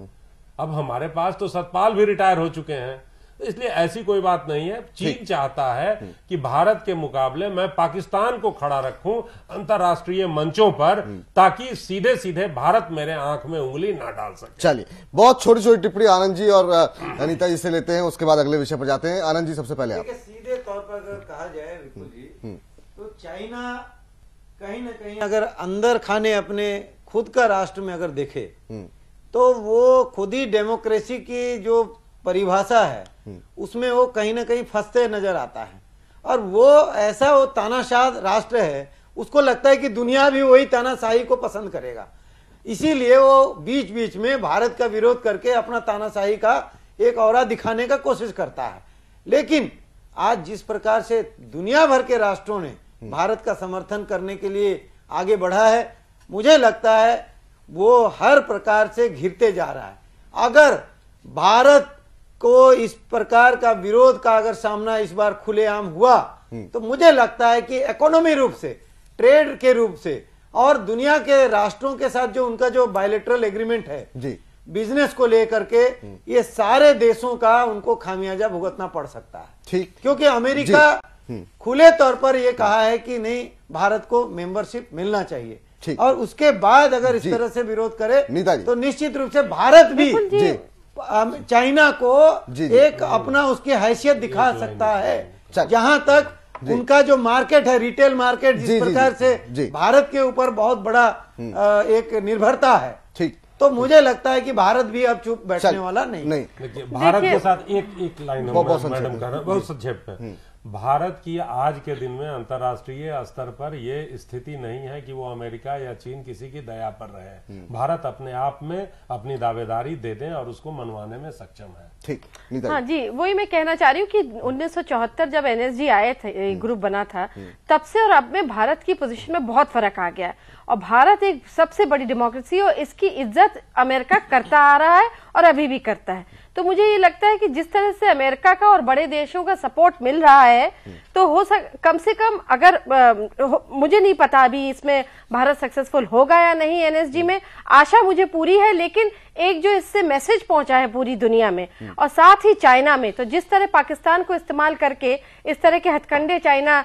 D: अब हमारे पास तो सतपाल भी रिटायर हो चुके हैं तो इसलिए ऐसी कोई बात नहीं है चीन चाहता है कि भारत के मुकाबले मैं पाकिस्तान को खड़ा रखूं अंतर्राष्ट्रीय मंचों पर हम्म। ताकि सीधे सीधे भारत मेरे आंख में उंगली ना डाल सके
A: चलिए बहुत छोटी छोटी टिप्पणी आनंद जी और अनिता जी से लेते हैं उसके बाद अगले विषय पर जाते हैं आनंद जी सबसे पहले आप
E: सीधे तौर पर अगर
D: कहा जाए विपुल
E: जी हम्म। तो चाइना कहीं ना कहीं अगर अंदर खाने अपने खुद का राष्ट्र में अगर देखे हम्म। तो वो खुद ही डेमोक्रेसी की जो परिभाषा है उसमें वो कहीं ना कहीं फंसते नजर आता है और वो ऐसा वो तानाशाह राष्ट्र है उसको लगता है कि दुनिया भी वही तानाशाही को पसंद करेगा इसीलिए वो बीच बीच में भारत का विरोध करके अपना तानाशाही का एक और दिखाने का कोशिश करता है लेकिन आज जिस प्रकार से दुनिया भर के राष्ट्रों ने भारत का समर्थन करने के लिए आगे बढ़ा है मुझे लगता है वो हर प्रकार से घिरते जा रहा है अगर भारत को इस प्रकार का विरोध का अगर सामना इस बार खुलेआम हुआ हम्म। तो मुझे लगता है कि इकोनॉमी रूप से ट्रेड के रूप से और दुनिया के राष्ट्रों के साथ जो उनका जो बायोलेटरल एग्रीमेंट है जी बिजनेस को लेकर के हम्म। ये सारे देशों का उनको खामियाजा भुगतना पड़ सकता है ठीक क्योंकि अमेरिका हम्म। खुले तौर पर यह कहा है कि नहीं भारत को मेंबरशिप मिलना चाहिए और उसके बाद अगर इस तरह से विरोध करे तो निश्चित रूप से भारत भी चाइना को जी जी, एक अपना उसकी हैसियत दिखा सकता है जहां तक उनका जो मार्केट है रिटेल मार्केट जिस जी, प्रकार से भारत के ऊपर बहुत बड़ा हम्म। एक निर्भरता है ठीक तो मुझे लगता है कि भारत भी अब चुप बैठने वाला नहीं नहीं भारत के साथ
D: एक एक लाइन बहुत संक्षेप भारत की आज के दिन में अंतर्राष्ट्रीय स्तर पर यह स्थिति नहीं है कि वो अमेरिका या चीन किसी की दया पर रहे हम्म। भारत अपने आप में अपनी दावेदारी दे दें और उसको मनवाने में सक्षम है
C: ठीक हाँ जी वही मैं कहना चाह रही हूँ कि 1974 जब एनएसजी आए थे हम्म। ग्रुप बना था हम्म। तब से और अब में भारत की पोजीशन में बहुत फर्क आ गया और भारत एक सबसे बड़ी डेमोक्रेसी और इसकी इज्जत अमेरिका करता आ रहा है और अभी भी करता है तो मुझे ये लगता है कि जिस तरह से अमेरिका का और बड़े देशों का सपोर्ट मिल रहा है तो हो सक कम से कम अगर आ, मुझे नहीं पता अभी इसमें भारत सक्सेसफुल होगा या नहीं एनएसजी में आशा मुझे पूरी है लेकिन एक जो इससे मैसेज पहुंचा है पूरी दुनिया में और साथ ही चाइना में तो जिस तरह पाकिस्तान को इस्तेमाल करके इस तरह के हथकंडे चाइना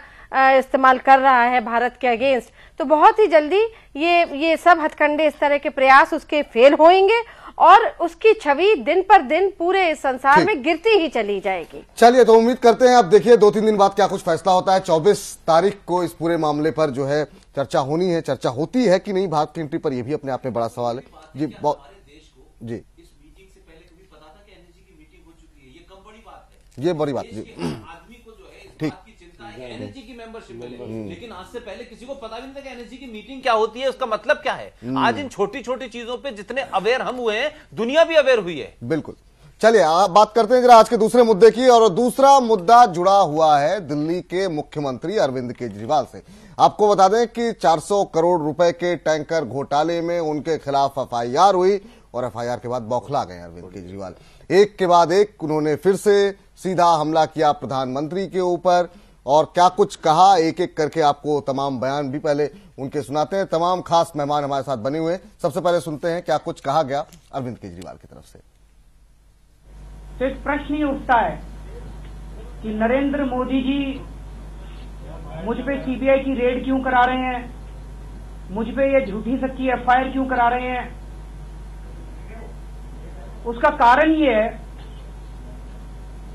C: इस्तेमाल कर रहा है भारत के अगेंस्ट तो बहुत ही जल्दी ये ये सब हथकंडे इस तरह के प्रयास उसके फेल होंगे और उसकी छवि दिन पर दिन पूरे संसार में गिरती ही चली जाएगी
A: चलिए तो उम्मीद करते हैं आप देखिए दो तीन दिन बाद क्या कुछ फैसला होता है चौबीस तारीख को इस पूरे मामले पर जो है चर्चा होनी है चर्चा होती है कि नहीं भारत की एंट्री पर यह भी अपने आप में बड़ा सवाल है जी
B: जी ये बड़ी बात जी एनएसजी की मेंबरशिप hmm. लेकिन आज से पहले किसी को पता भी नहीं था कि एनएसजी की मीटिंग क्या होती है उसका मतलब क्या है hmm. आज इन छोटी छोटी चीजों पर जितने अवेयर हम हुए हैं दुनिया भी अवेयर हुई है बिल्कुल
A: चलिए बात करते हैं जरा आज के दूसरे मुद्दे की और दूसरा मुद्दा जुड़ा हुआ है दिल्ली के मुख्यमंत्री अरविंद केजरीवाल से आपको बता दें कि 400 करोड़ रुपए के टैंकर घोटाले में उनके खिलाफ एफआईआर हुई और एफआईआर के बाद बौखला गए अरविंद केजरीवाल एक के बाद एक उन्होंने फिर से सीधा हमला किया प्रधानमंत्री के ऊपर और क्या कुछ कहा एक एक करके आपको तमाम बयान भी पहले उनके सुनाते हैं तमाम खास मेहमान हमारे साथ बने हुए सबसे पहले सुनते हैं क्या कुछ कहा गया अरविंद केजरीवाल की तरफ से
F: तो एक प्रश्न ये उठता है कि नरेंद्र मोदी जी मुझ पे सीबीआई की रेड क्यों करा रहे हैं मुझ पे ये झूठी सच्ची एफआईआर क्यों करा रहे हैं उसका कारण ये है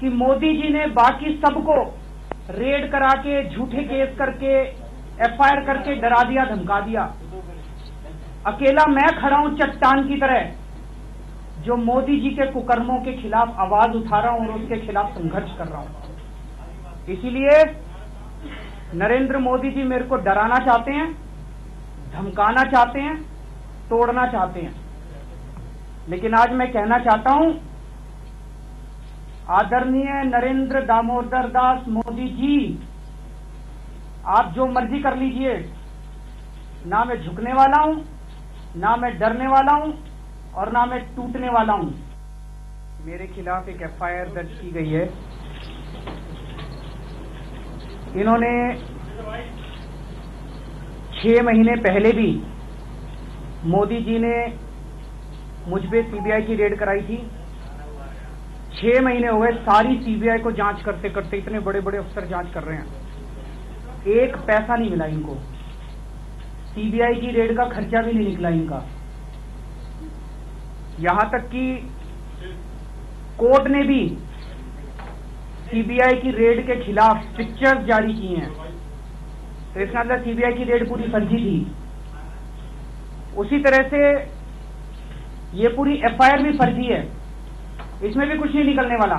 F: कि मोदी जी ने बाकी सबको रेड करा के झूठे केस करके एफआईआर करके डरा दिया धमका दिया अकेला मैं खड़ा हूं चट्टान की तरह जो मोदी जी के कुकर्मों के खिलाफ आवाज उठा रहा हूं और उसके खिलाफ संघर्ष कर रहा हूं इसीलिए नरेंद्र मोदी जी मेरे को डराना चाहते हैं धमकाना चाहते हैं तोड़ना चाहते हैं लेकिन आज मैं कहना चाहता हूं आदरणीय नरेंद्र दामोदर दास मोदी जी आप जो मर्जी कर लीजिए ना मैं झुकने वाला हूं ना मैं डरने वाला हूं और ना मैं टूटने वाला हूं मेरे खिलाफ एक एफआईआर दर्ज की गई है इन्होंने छह महीने पहले भी मोदी जी ने मुझ पर सीबीआई की रेड कराई थी छह महीने हो गए सारी सीबीआई को जांच करते करते इतने बड़े बड़े अफसर जांच कर रहे हैं एक पैसा नहीं मिला इनको सीबीआई की रेड का खर्चा भी नहीं निकला इनका यहां तक कि कोर्ट ने भी सीबीआई की रेड के खिलाफ पिक्चर्स जारी किए हैं तो इसका मतलब सीबीआई की रेड पूरी फर्जी थी उसी तरह से ये पूरी एफआईआर भी फर्जी है इसमें भी कुछ नहीं निकलने वाला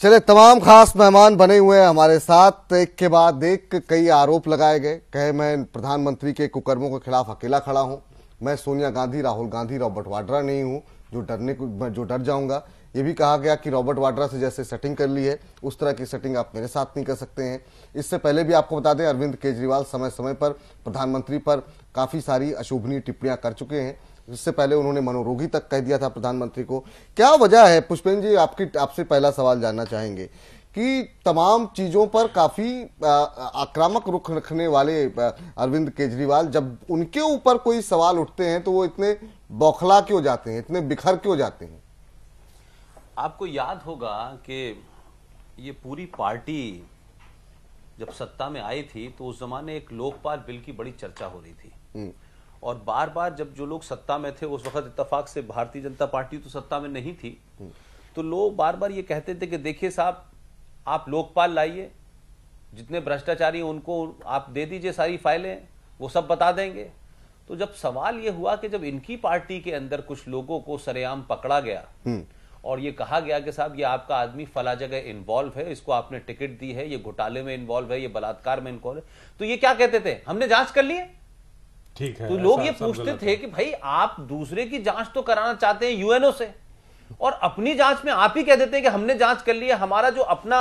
A: चले तमाम खास मेहमान बने हुए हैं हमारे साथ एक के बाद एक कई आरोप लगाए गए कहे मैं प्रधानमंत्री के कुकर्मों के खिलाफ अकेला खड़ा हूं मैं सोनिया गांधी राहुल गांधी और बटवाड्रा नहीं हूं जो डरने को जो डर जाऊंगा ये भी कहा गया कि रॉबर्ट वाड्रा से जैसे सेटिंग कर ली है उस तरह की सेटिंग आप मेरे साथ नहीं कर सकते हैं इससे पहले भी आपको बता दें अरविंद केजरीवाल समय समय पर प्रधानमंत्री पर काफ़ी सारी अशोभनीय टिप्पणियां कर चुके हैं इससे पहले उन्होंने मनोरोगी तक कह दिया था प्रधानमंत्री को क्या वजह है पुष्पेन जी आपकी आपसे पहला सवाल जानना चाहेंगे कि तमाम चीज़ों पर काफ़ी आक्रामक रुख रखने वाले अरविंद केजरीवाल जब उनके ऊपर कोई सवाल उठते हैं तो वो इतने बौखला क्यों जाते हैं इतने बिखर क्यों जाते हैं
B: आपको याद होगा कि ये पूरी पार्टी जब सत्ता में आई थी तो उस जमाने एक लोकपाल बिल की बड़ी चर्चा हो रही थी हम्म। और बार बार जब जो लोग सत्ता में थे उस वक्त इतफाक से भारतीय जनता पार्टी तो सत्ता में नहीं थी हम्म। तो लोग बार बार ये कहते थे कि देखिए साहब आप लोकपाल लाइए जितने भ्रष्टाचारी उनको आप दे दीजिए सारी फाइलें वो सब बता देंगे तो जब सवाल ये हुआ कि जब इनकी पार्टी के अंदर कुछ लोगों को सरेआम पकड़ा गया हम्म। और ये कहा गया कि साहब ये आपका आदमी फला जगह इन्वॉल्व है इसको आपने टिकट दी है ये घोटाले में इन्वॉल्व है ये बलात्कार में इन्वॉल्व है तो ये क्या कहते थे हमने जांच कर ली है
D: ठीक है तो लोग ये पूछते
B: थे कि भाई आप दूसरे की जांच तो कराना चाहते हैं यूएनओ से और अपनी जांच में आप ही कह देते हैं कि हमने जांच कर ली है हमारा जो अपना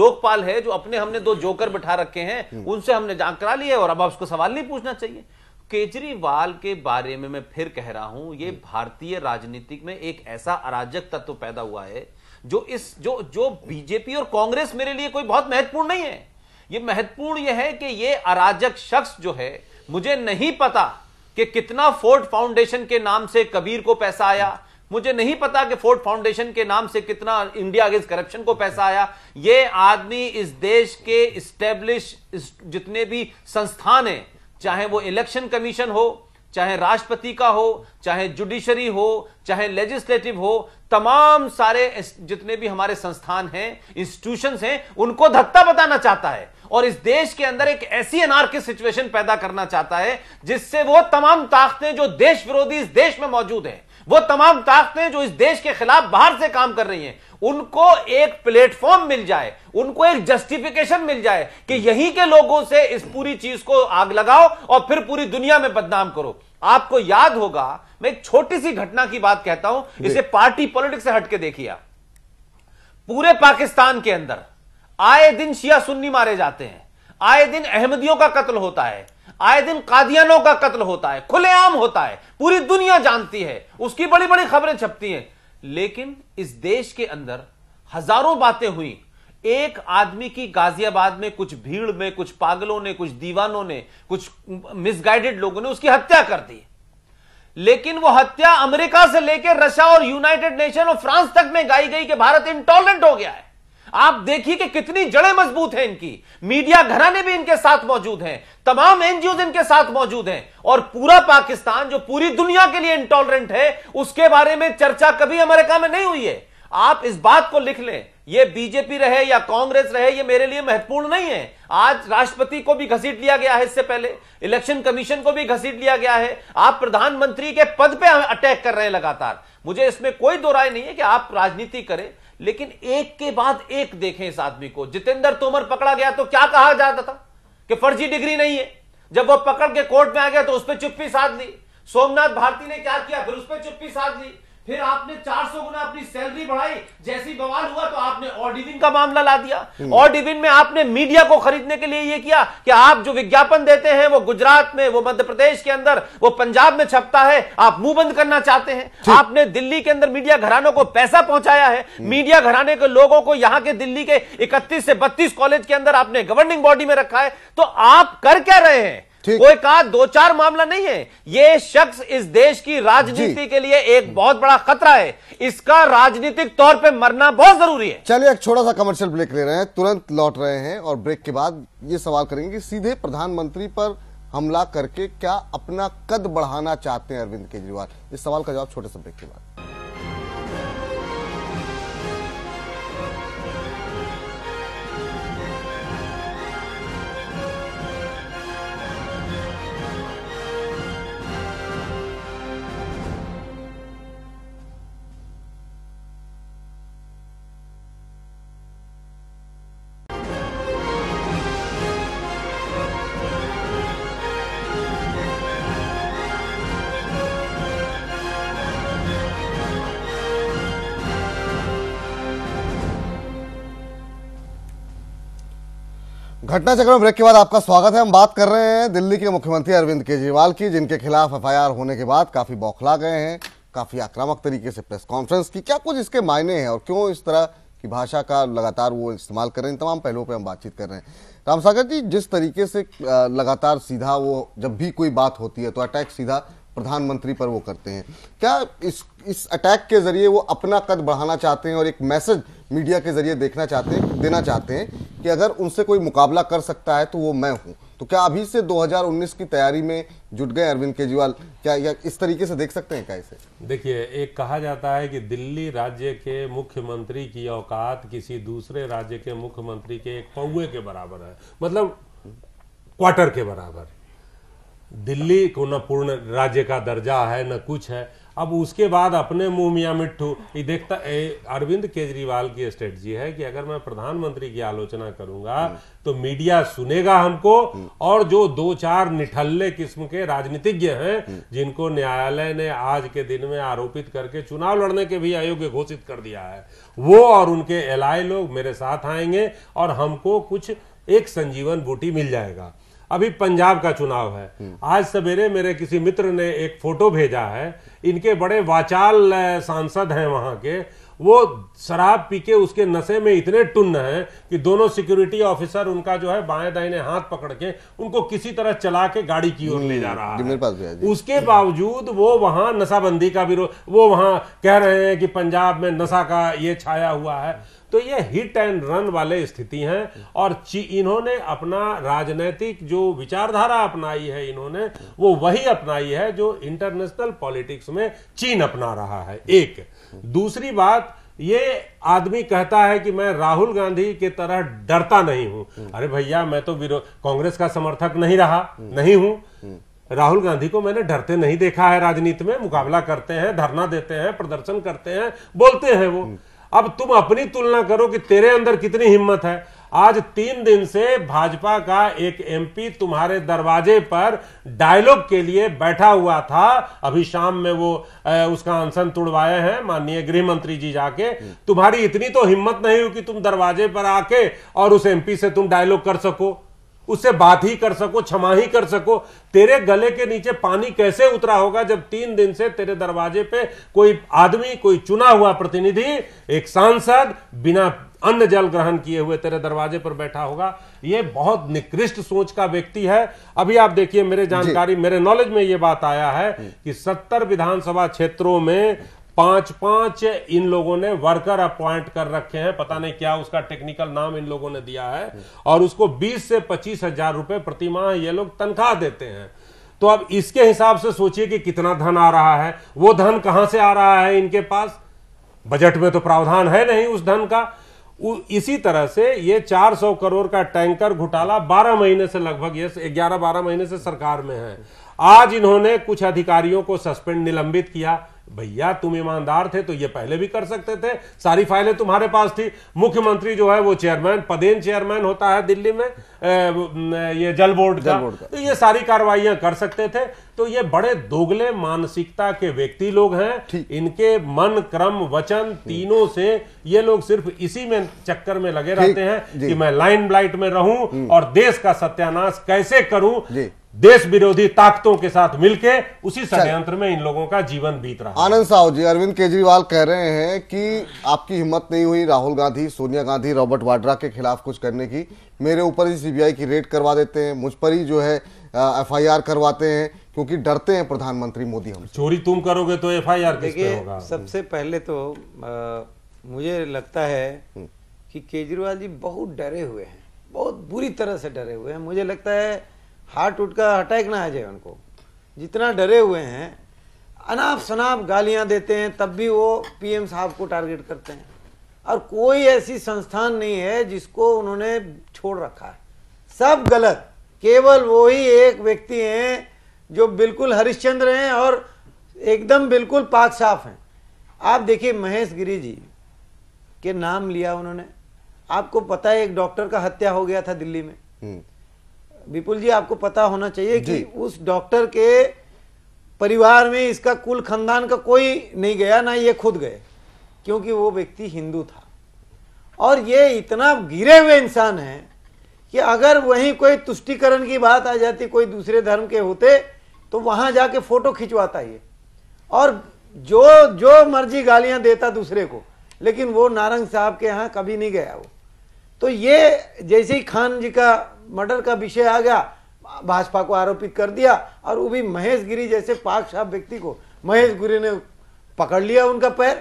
B: लोकपाल है जो अपने हमने दो जोकर बिठा रखे हैं हम्म। उनसे हमने जांच करा ली है और अब आप उसको सवाल नहीं पूछना चाहिए केजरीवाल के बारे में मैं फिर कह रहा हूं ये भारतीय राजनीति में एक ऐसा अराजक तत्व पैदा हुआ है जो इस जो जो बीजेपी और कांग्रेस मेरे लिए कोई बहुत महत्वपूर्ण नहीं है ये महत्वपूर्ण यह है कि ये अराजक शख्स जो है मुझे नहीं पता कि कितना फोर्ट फाउंडेशन के नाम से कबीर को पैसा आया मुझे नहीं पता कि फोर्ट फाउंडेशन के नाम से कितना इंडिया अगेंस्ट करप्शन को पैसा आया ये आदमी इस देश के स्टेब्लिश जितने भी संस्थान हैं चाहे वो इलेक्शन कमीशन हो चाहे राष्ट्रपति का हो चाहे जुडिशरी हो चाहे लेजिस्लेटिव हो तमाम सारे जितने भी हमारे संस्थान हैं इंस्टीट्यूशन हैं उनको धत्ता बताना चाहता है और इस देश के अंदर एक ऐसी की सिचुएशन पैदा करना चाहता है जिससे वो तमाम ताकतें जो देश विरोधी इस देश में मौजूद हैं वो तमाम ताकतें जो इस देश के खिलाफ बाहर से काम कर रही हैं उनको एक प्लेटफॉर्म मिल जाए उनको एक जस्टिफिकेशन मिल जाए कि यहीं के लोगों से इस पूरी चीज को आग लगाओ और फिर पूरी दुनिया में बदनाम करो आपको याद होगा मैं एक छोटी सी घटना की बात कहता हूं इसे पार्टी पॉलिटिक्स से हटके देखिए पूरे पाकिस्तान के अंदर आए दिन शिया सुन्नी मारे जाते हैं आए दिन अहमदियों का कत्ल होता है आए दिन कादियानों का कत्ल होता है खुलेआम होता है पूरी दुनिया जानती है उसकी बड़ी बड़ी खबरें छपती हैं लेकिन इस देश के अंदर हजारों बातें हुई एक आदमी की गाजियाबाद में कुछ भीड़ में कुछ पागलों ने कुछ दीवानों ने कुछ मिसगाइडेड लोगों ने उसकी हत्या कर दी लेकिन वो हत्या अमेरिका से लेकर रशिया और यूनाइटेड नेशन और फ्रांस तक में गाई गई कि भारत इंटॉलरेंट हो गया है आप देखिए कि कितनी जड़ें मजबूत हैं इनकी मीडिया घराने भी इनके साथ मौजूद हैं तमाम एनजीओ इनके साथ मौजूद हैं और पूरा पाकिस्तान जो पूरी दुनिया के लिए इंटॉलरेंट है उसके बारे में चर्चा कभी अमेरिका में नहीं हुई है आप इस बात को लिख लें ये बीजेपी रहे या कांग्रेस रहे ये मेरे लिए महत्वपूर्ण नहीं है आज राष्ट्रपति को भी घसीट लिया गया है इससे पहले इलेक्शन कमीशन को भी घसीट लिया गया है आप प्रधानमंत्री के पद पे अटैक कर रहे हैं लगातार मुझे इसमें कोई दो राय नहीं है कि आप राजनीति करें लेकिन एक के बाद एक देखें इस आदमी को जितेंद्र तोमर पकड़ा गया तो क्या कहा जाता था कि फर्जी डिग्री नहीं है जब वो पकड़ के कोर्ट में आ गया तो उस पर चुप्पी साध ली सोमनाथ भारती ने क्या किया फिर उस पर चुप्पी साध ली फिर आपने 400 गुना अपनी सैलरी बढ़ाई जैसी बवाल हुआ तो आपने ऑडिविन का मामला ला दिया ऑडिविन हम्म। में आपने मीडिया को खरीदने के लिए यह किया कि आप जो विज्ञापन देते हैं वो गुजरात में वो मध्य प्रदेश के अंदर वो पंजाब में छपता है आप मुंह बंद करना चाहते हैं आपने दिल्ली के अंदर मीडिया घरानों को पैसा पहुंचाया है हम्म। मीडिया घराने के लोगों को यहां के दिल्ली के इकतीस से बत्तीस कॉलेज के अंदर आपने गवर्निंग बॉडी में रखा है तो आप कर क्या रहे हैं कोई कहा दो चार मामला नहीं है ये शख्स इस देश की राजनीति के लिए एक बहुत बड़ा खतरा है इसका राजनीतिक तौर पे मरना बहुत जरूरी है चलिए एक छोटा
A: सा कमर्शियल ब्रेक ले रहे हैं तुरंत लौट रहे हैं और ब्रेक के बाद ये सवाल करेंगे कि सीधे प्रधानमंत्री पर हमला करके क्या अपना कद बढ़ाना चाहते हैं अरविंद केजरीवाल इस सवाल का जवाब छोटे से ब्रेक के बाद घटना चक्र में ब्रेक के बाद आपका स्वागत है हम बात कर रहे हैं दिल्ली के मुख्यमंत्री अरविंद केजरीवाल की जिनके खिलाफ एफआईआर होने के बाद काफी बौखला गए हैं काफी आक्रामक तरीके से प्रेस कॉन्फ्रेंस की क्या कुछ इसके मायने हैं और क्यों इस तरह की भाषा का लगातार वो इस्तेमाल कर रहे हैं तमाम पहलुओं पर हम बातचीत कर रहे हैं राम सागर जी जिस तरीके से लगातार सीधा वो जब भी कोई बात होती है तो अटैक सीधा प्रधानमंत्री पर वो करते हैं क्या इस इस अटैक के जरिए वो अपना कद बढ़ाना चाहते हैं और एक मैसेज मीडिया के जरिए देखना चाहते हैं देना चाहते हैं कि अगर उनसे कोई मुकाबला कर सकता है तो वो मैं हूँ तो क्या अभी से 2019 की तैयारी में जुट गए अरविंद केजरीवाल क्या या इस तरीके से देख सकते हैं क्या इसे
D: देखिए एक कहा जाता है कि दिल्ली राज्य के मुख्यमंत्री की औकात किसी दूसरे राज्य के मुख्यमंत्री के एक पौए के बराबर है मतलब क्वार्टर के बराबर है दिल्ली को न पूर्ण राज्य का दर्जा है न कुछ है अब उसके बाद अपने मुंह मियाँ मिट्टू ये देखता अरविंद केजरीवाल की स्ट्रेटजी है कि अगर मैं प्रधानमंत्री की आलोचना करूंगा तो मीडिया सुनेगा हमको और जो दो चार निठल्ले किस्म के राजनीतिज्ञ हैं जिनको न्यायालय ने आज के दिन में आरोपित करके चुनाव लड़ने के भी अयोग्य घोषित कर दिया है वो और उनके एलाय लोग मेरे साथ आएंगे और हमको कुछ एक संजीवन बूटी मिल जाएगा अभी पंजाब का चुनाव है हम्म। आज सवेरे मेरे किसी मित्र ने एक फोटो भेजा है इनके बड़े वाचाल सांसद हैं वहां के वो शराब पी के उसके नशे में इतने टुन्न है कि दोनों सिक्योरिटी ऑफिसर उनका जो है बाएं दाहिने हाथ पकड़ के उनको किसी तरह चला के गाड़ी की ओर ले जा रहा है पास उसके बावजूद वो वहां नशाबंदी का विरोध वो वहां कह रहे हैं कि पंजाब में नशा का ये छाया हुआ है तो ये हिट एंड रन वाले स्थिति हैं और इन्होंने अपना राजनीतिक जो विचारधारा अपनाई है इन्होंने वो वही अपनाई है जो इंटरनेशनल पॉलिटिक्स में चीन अपना रहा है एक दूसरी बात ये आदमी कहता है कि मैं राहुल गांधी के तरह डरता नहीं हूं अरे भैया मैं तो कांग्रेस का समर्थक नहीं रहा नहीं हूं राहुल गांधी को मैंने डरते नहीं देखा है राजनीति में मुकाबला करते हैं धरना देते हैं प्रदर्शन करते हैं बोलते हैं वो अब तुम अपनी तुलना करो कि तेरे अंदर कितनी हिम्मत है आज तीन दिन से भाजपा का एक एमपी तुम्हारे दरवाजे पर डायलॉग के लिए बैठा हुआ था अभी शाम में वो ए, उसका अनशन तुड़वाए हैं माननीय गृह मंत्री जी जाके तुम्हारी इतनी तो हिम्मत नहीं हुई कि तुम दरवाजे पर आके और उस एमपी से तुम डायलॉग कर सको उससे बात ही कर सको क्षमा ही कर सको तेरे गले के नीचे पानी कैसे उतरा होगा जब तीन दिन से तेरे दरवाजे पे कोई आदमी कोई चुना हुआ प्रतिनिधि एक सांसद बिना अन्न जल ग्रहण किए हुए तेरे दरवाजे पर बैठा होगा ये बहुत निकृष्ट सोच का व्यक्ति है अभी आप देखिए मेरे जानकारी मेरे नॉलेज में ये बात आया है हम्म। कि सत्तर विधानसभा क्षेत्रों में पांच पांच इन लोगों ने वर्कर अपॉइंट कर रखे हैं पता नहीं क्या उसका टेक्निकल नाम इन लोगों ने दिया है और उसको 20 से पच्चीस हजार रुपए प्रतिमाह ये लोग तनख्वाह देते हैं तो अब इसके हिसाब से सोचिए कि कितना धन आ रहा है वो धन कहां से आ रहा है इनके पास बजट में तो प्रावधान है नहीं उस धन का इसी तरह से ये 400 करोड़ का टैंकर घोटाला 12 महीने से लगभग ये 11 12 महीने से सरकार में है आज इन्होंने कुछ अधिकारियों को सस्पेंड निलंबित किया भैया तुम ईमानदार थे तो ये पहले भी कर सकते थे सारी फाइलें तुम्हारे पास थी मुख्यमंत्री जो है वो चेयरमैन पदेन चेयरमैन होता है दिल्ली में ए, ये जल बोर्ड का, का। तो ये सारी कार्रवाइयां कर सकते थे तो ये बड़े दोगले मानसिकता के व्यक्ति लोग हैं इनके मन क्रम वचन तीनों से ये लोग सिर्फ इसी में चक्कर में लगे रहते हैं कि मैं लाइन ब्लाइट में रहूं हम्म। और देश का सत्यानाश कैसे करूं देश विरोधी ताकतों के साथ मिलकर उसी षडयंत्र में इन लोगों का जीवन बीत रहा
A: आनंद साहु जी अरविंद केजरीवाल कह रहे हैं कि आपकी हिम्मत नहीं हुई राहुल गांधी सोनिया गांधी रॉबर्ट वाड्रा के खिलाफ कुछ करने की मेरे ऊपर ही सीबीआई की रेड करवा देते हैं मुझ पर ही जो है एफ करवाते हैं क्योंकि डरते हैं प्रधानमंत्री मोदी हम
D: चोरी तुम करोगे तो एफ आई
A: आर
E: सबसे पहले तो मुझे लगता है हम्म। कि केजरीवाल जी बहुत डरे हुए हैं बहुत बुरी तरह से डरे हुए हैं मुझे लगता है हार्ट टूट का अटैक ना आ जाए उनको जितना डरे हुए हैं अनाप शनाप गालियां देते हैं तब भी वो पीएम साहब को टारगेट करते हैं और कोई ऐसी संस्थान नहीं है जिसको उन्होंने छोड़ रखा है सब गलत केवल वो ही एक व्यक्ति हैं जो बिल्कुल हरिश्चंद्र हैं और एकदम बिल्कुल पाक साफ हैं आप देखिए महेश गिरी जी के नाम लिया उन्होंने आपको पता है एक डॉक्टर का हत्या हो गया था दिल्ली में हम्म। विपुल जी आपको पता होना चाहिए कि उस डॉक्टर के परिवार में इसका कुल खानदान का कोई नहीं गया ना ये खुद गए क्योंकि वो व्यक्ति हिंदू था और ये इतना गिरे हुए इंसान है कि अगर वहीं कोई तुष्टिकरण की बात आ जाती कोई दूसरे धर्म के होते तो वहां जाके फोटो खिंचवाता ये और जो जो मर्जी गालियां देता दूसरे को लेकिन वो नारंग साहब के यहाँ कभी नहीं गया वो तो ये जैसे ही खान जी का मर्डर का विषय आ गया भाजपा को आरोपित कर दिया और वो भी महेश गिरी जैसे पाक साहब व्यक्ति को महेश गिरी ने पकड़ लिया उनका पैर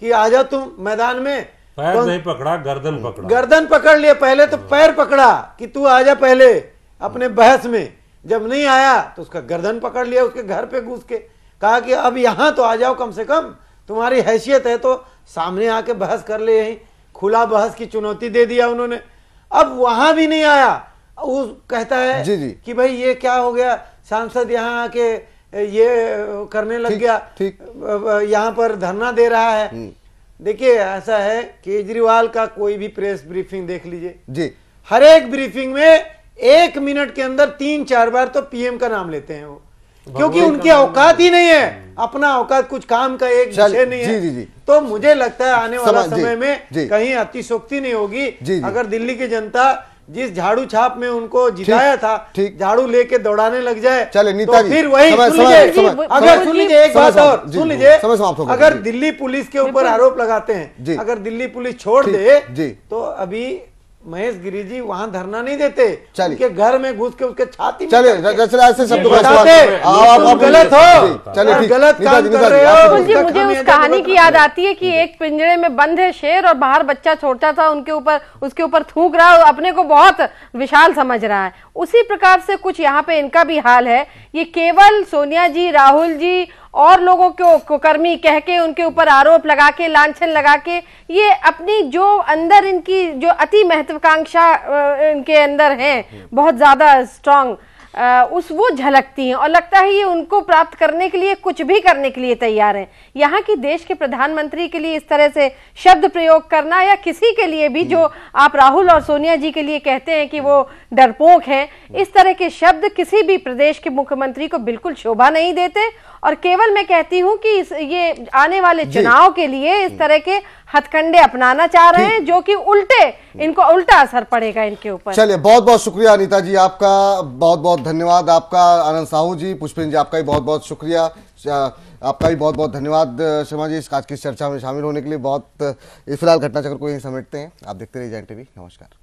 E: कि आ जाओ तुम मैदान में पैर तो, नहीं
D: पकड़ा गर्दन पकड़ा
E: गर्दन पकड़ लिया पहले तो हाँ। पैर पकड़ा कि तू आ जा पहले अपने हाँ। बहस में जब नहीं आया तो उसका गर्दन पकड़ लिया उसके घर पे घुस के कहा कि अब यहाँ तो आ जाओ कम से कम तुम्हारी हैसियत है तो सामने आके बहस कर ले खुला बहस की चुनौती दे दिया उन्होंने अब वहां भी नहीं आया वो कहता है जी जी कि भाई ये क्या हो गया सांसद यहाँ आके ये करने लग गया यहाँ पर धरना दे रहा है हम्म। देखिए ऐसा है केजरीवाल का कोई भी प्रेस ब्रीफिंग देख लीजिए जी हर एक ब्रीफिंग में एक मिनट के अंदर तीन चार बार तो पीएम का नाम लेते हैं वो क्योंकि उनके औकात ही नहीं है अपना औकात कुछ काम का एक विषय नहीं है जी, जी। तो मुझे लगता है आने वाला समय में कहीं अतिशोक्ति नहीं होगी अगर दिल्ली की जनता जिस झाड़ू छाप में उनको जिताया था झाड़ू लेके दौड़ाने लग जाए चले नीता तो फिर वही अगर सुन लीजिए एक बात और सुन लीजिए अगर दिल्ली पुलिस के ऊपर आरोप लगाते हैं अगर दिल्ली पुलिस छोड़ दे तो अभी महेश गिरी जी वहां धरना नहीं देते उनके घर में घुस के उसके छाती चले ऐसे शब्द तो गलत हो चले गलत मुझे
A: उस कहानी
C: की याद आती है कि एक पिंजरे में बंद है शेर और बाहर बच्चा छोटा था उनके ऊपर उसके ऊपर थूक रहा है अपने को बहुत विशाल समझ रहा है उसी प्रकार से कुछ यहाँ पे इनका भी हाल है ये केवल सोनिया जी राहुल जी और लोगों को कर्मी कह के उनके ऊपर आरोप लगा के लांछन लगा के ये अपनी जो अंदर इनकी जो अति महत्वाकांक्षा इनके अंदर है बहुत ज्यादा स्ट्रांग आ, उस वो झलकती हैं और लगता है ये उनको प्राप्त करने के लिए कुछ भी करने के लिए तैयार हैं यहाँ की देश के प्रधानमंत्री के लिए इस तरह से शब्द प्रयोग करना या किसी के लिए भी जो हम्म। आप राहुल और सोनिया जी के लिए कहते हैं कि वो डरपोक हैं इस तरह के शब्द किसी भी प्रदेश के मुख्यमंत्री को बिल्कुल शोभा नहीं देते और केवल मैं कहती हूँ कि इस ये आने वाले चुनाव के लिए इस हम्म। तरह के हथकंडे अपनाना चाह रहे हैं जो कि उल्टे इनको उल्टा असर पड़ेगा इनके ऊपर चलिए बहुत
A: बहुत शुक्रिया अनिता जी आपका बहुत बहुत धन्यवाद आपका आनंद साहू जी पुष्पिन जी आपका भी बहुत बहुत शुक्रिया आपका भी बहुत बहुत धन्यवाद शर्मा जी इस आज की चर्चा में शामिल होने के लिए बहुत इस फिलहाल घटना चक्र को यही समेटते हैं आप देखते रहिए जैन टीवी नमस्कार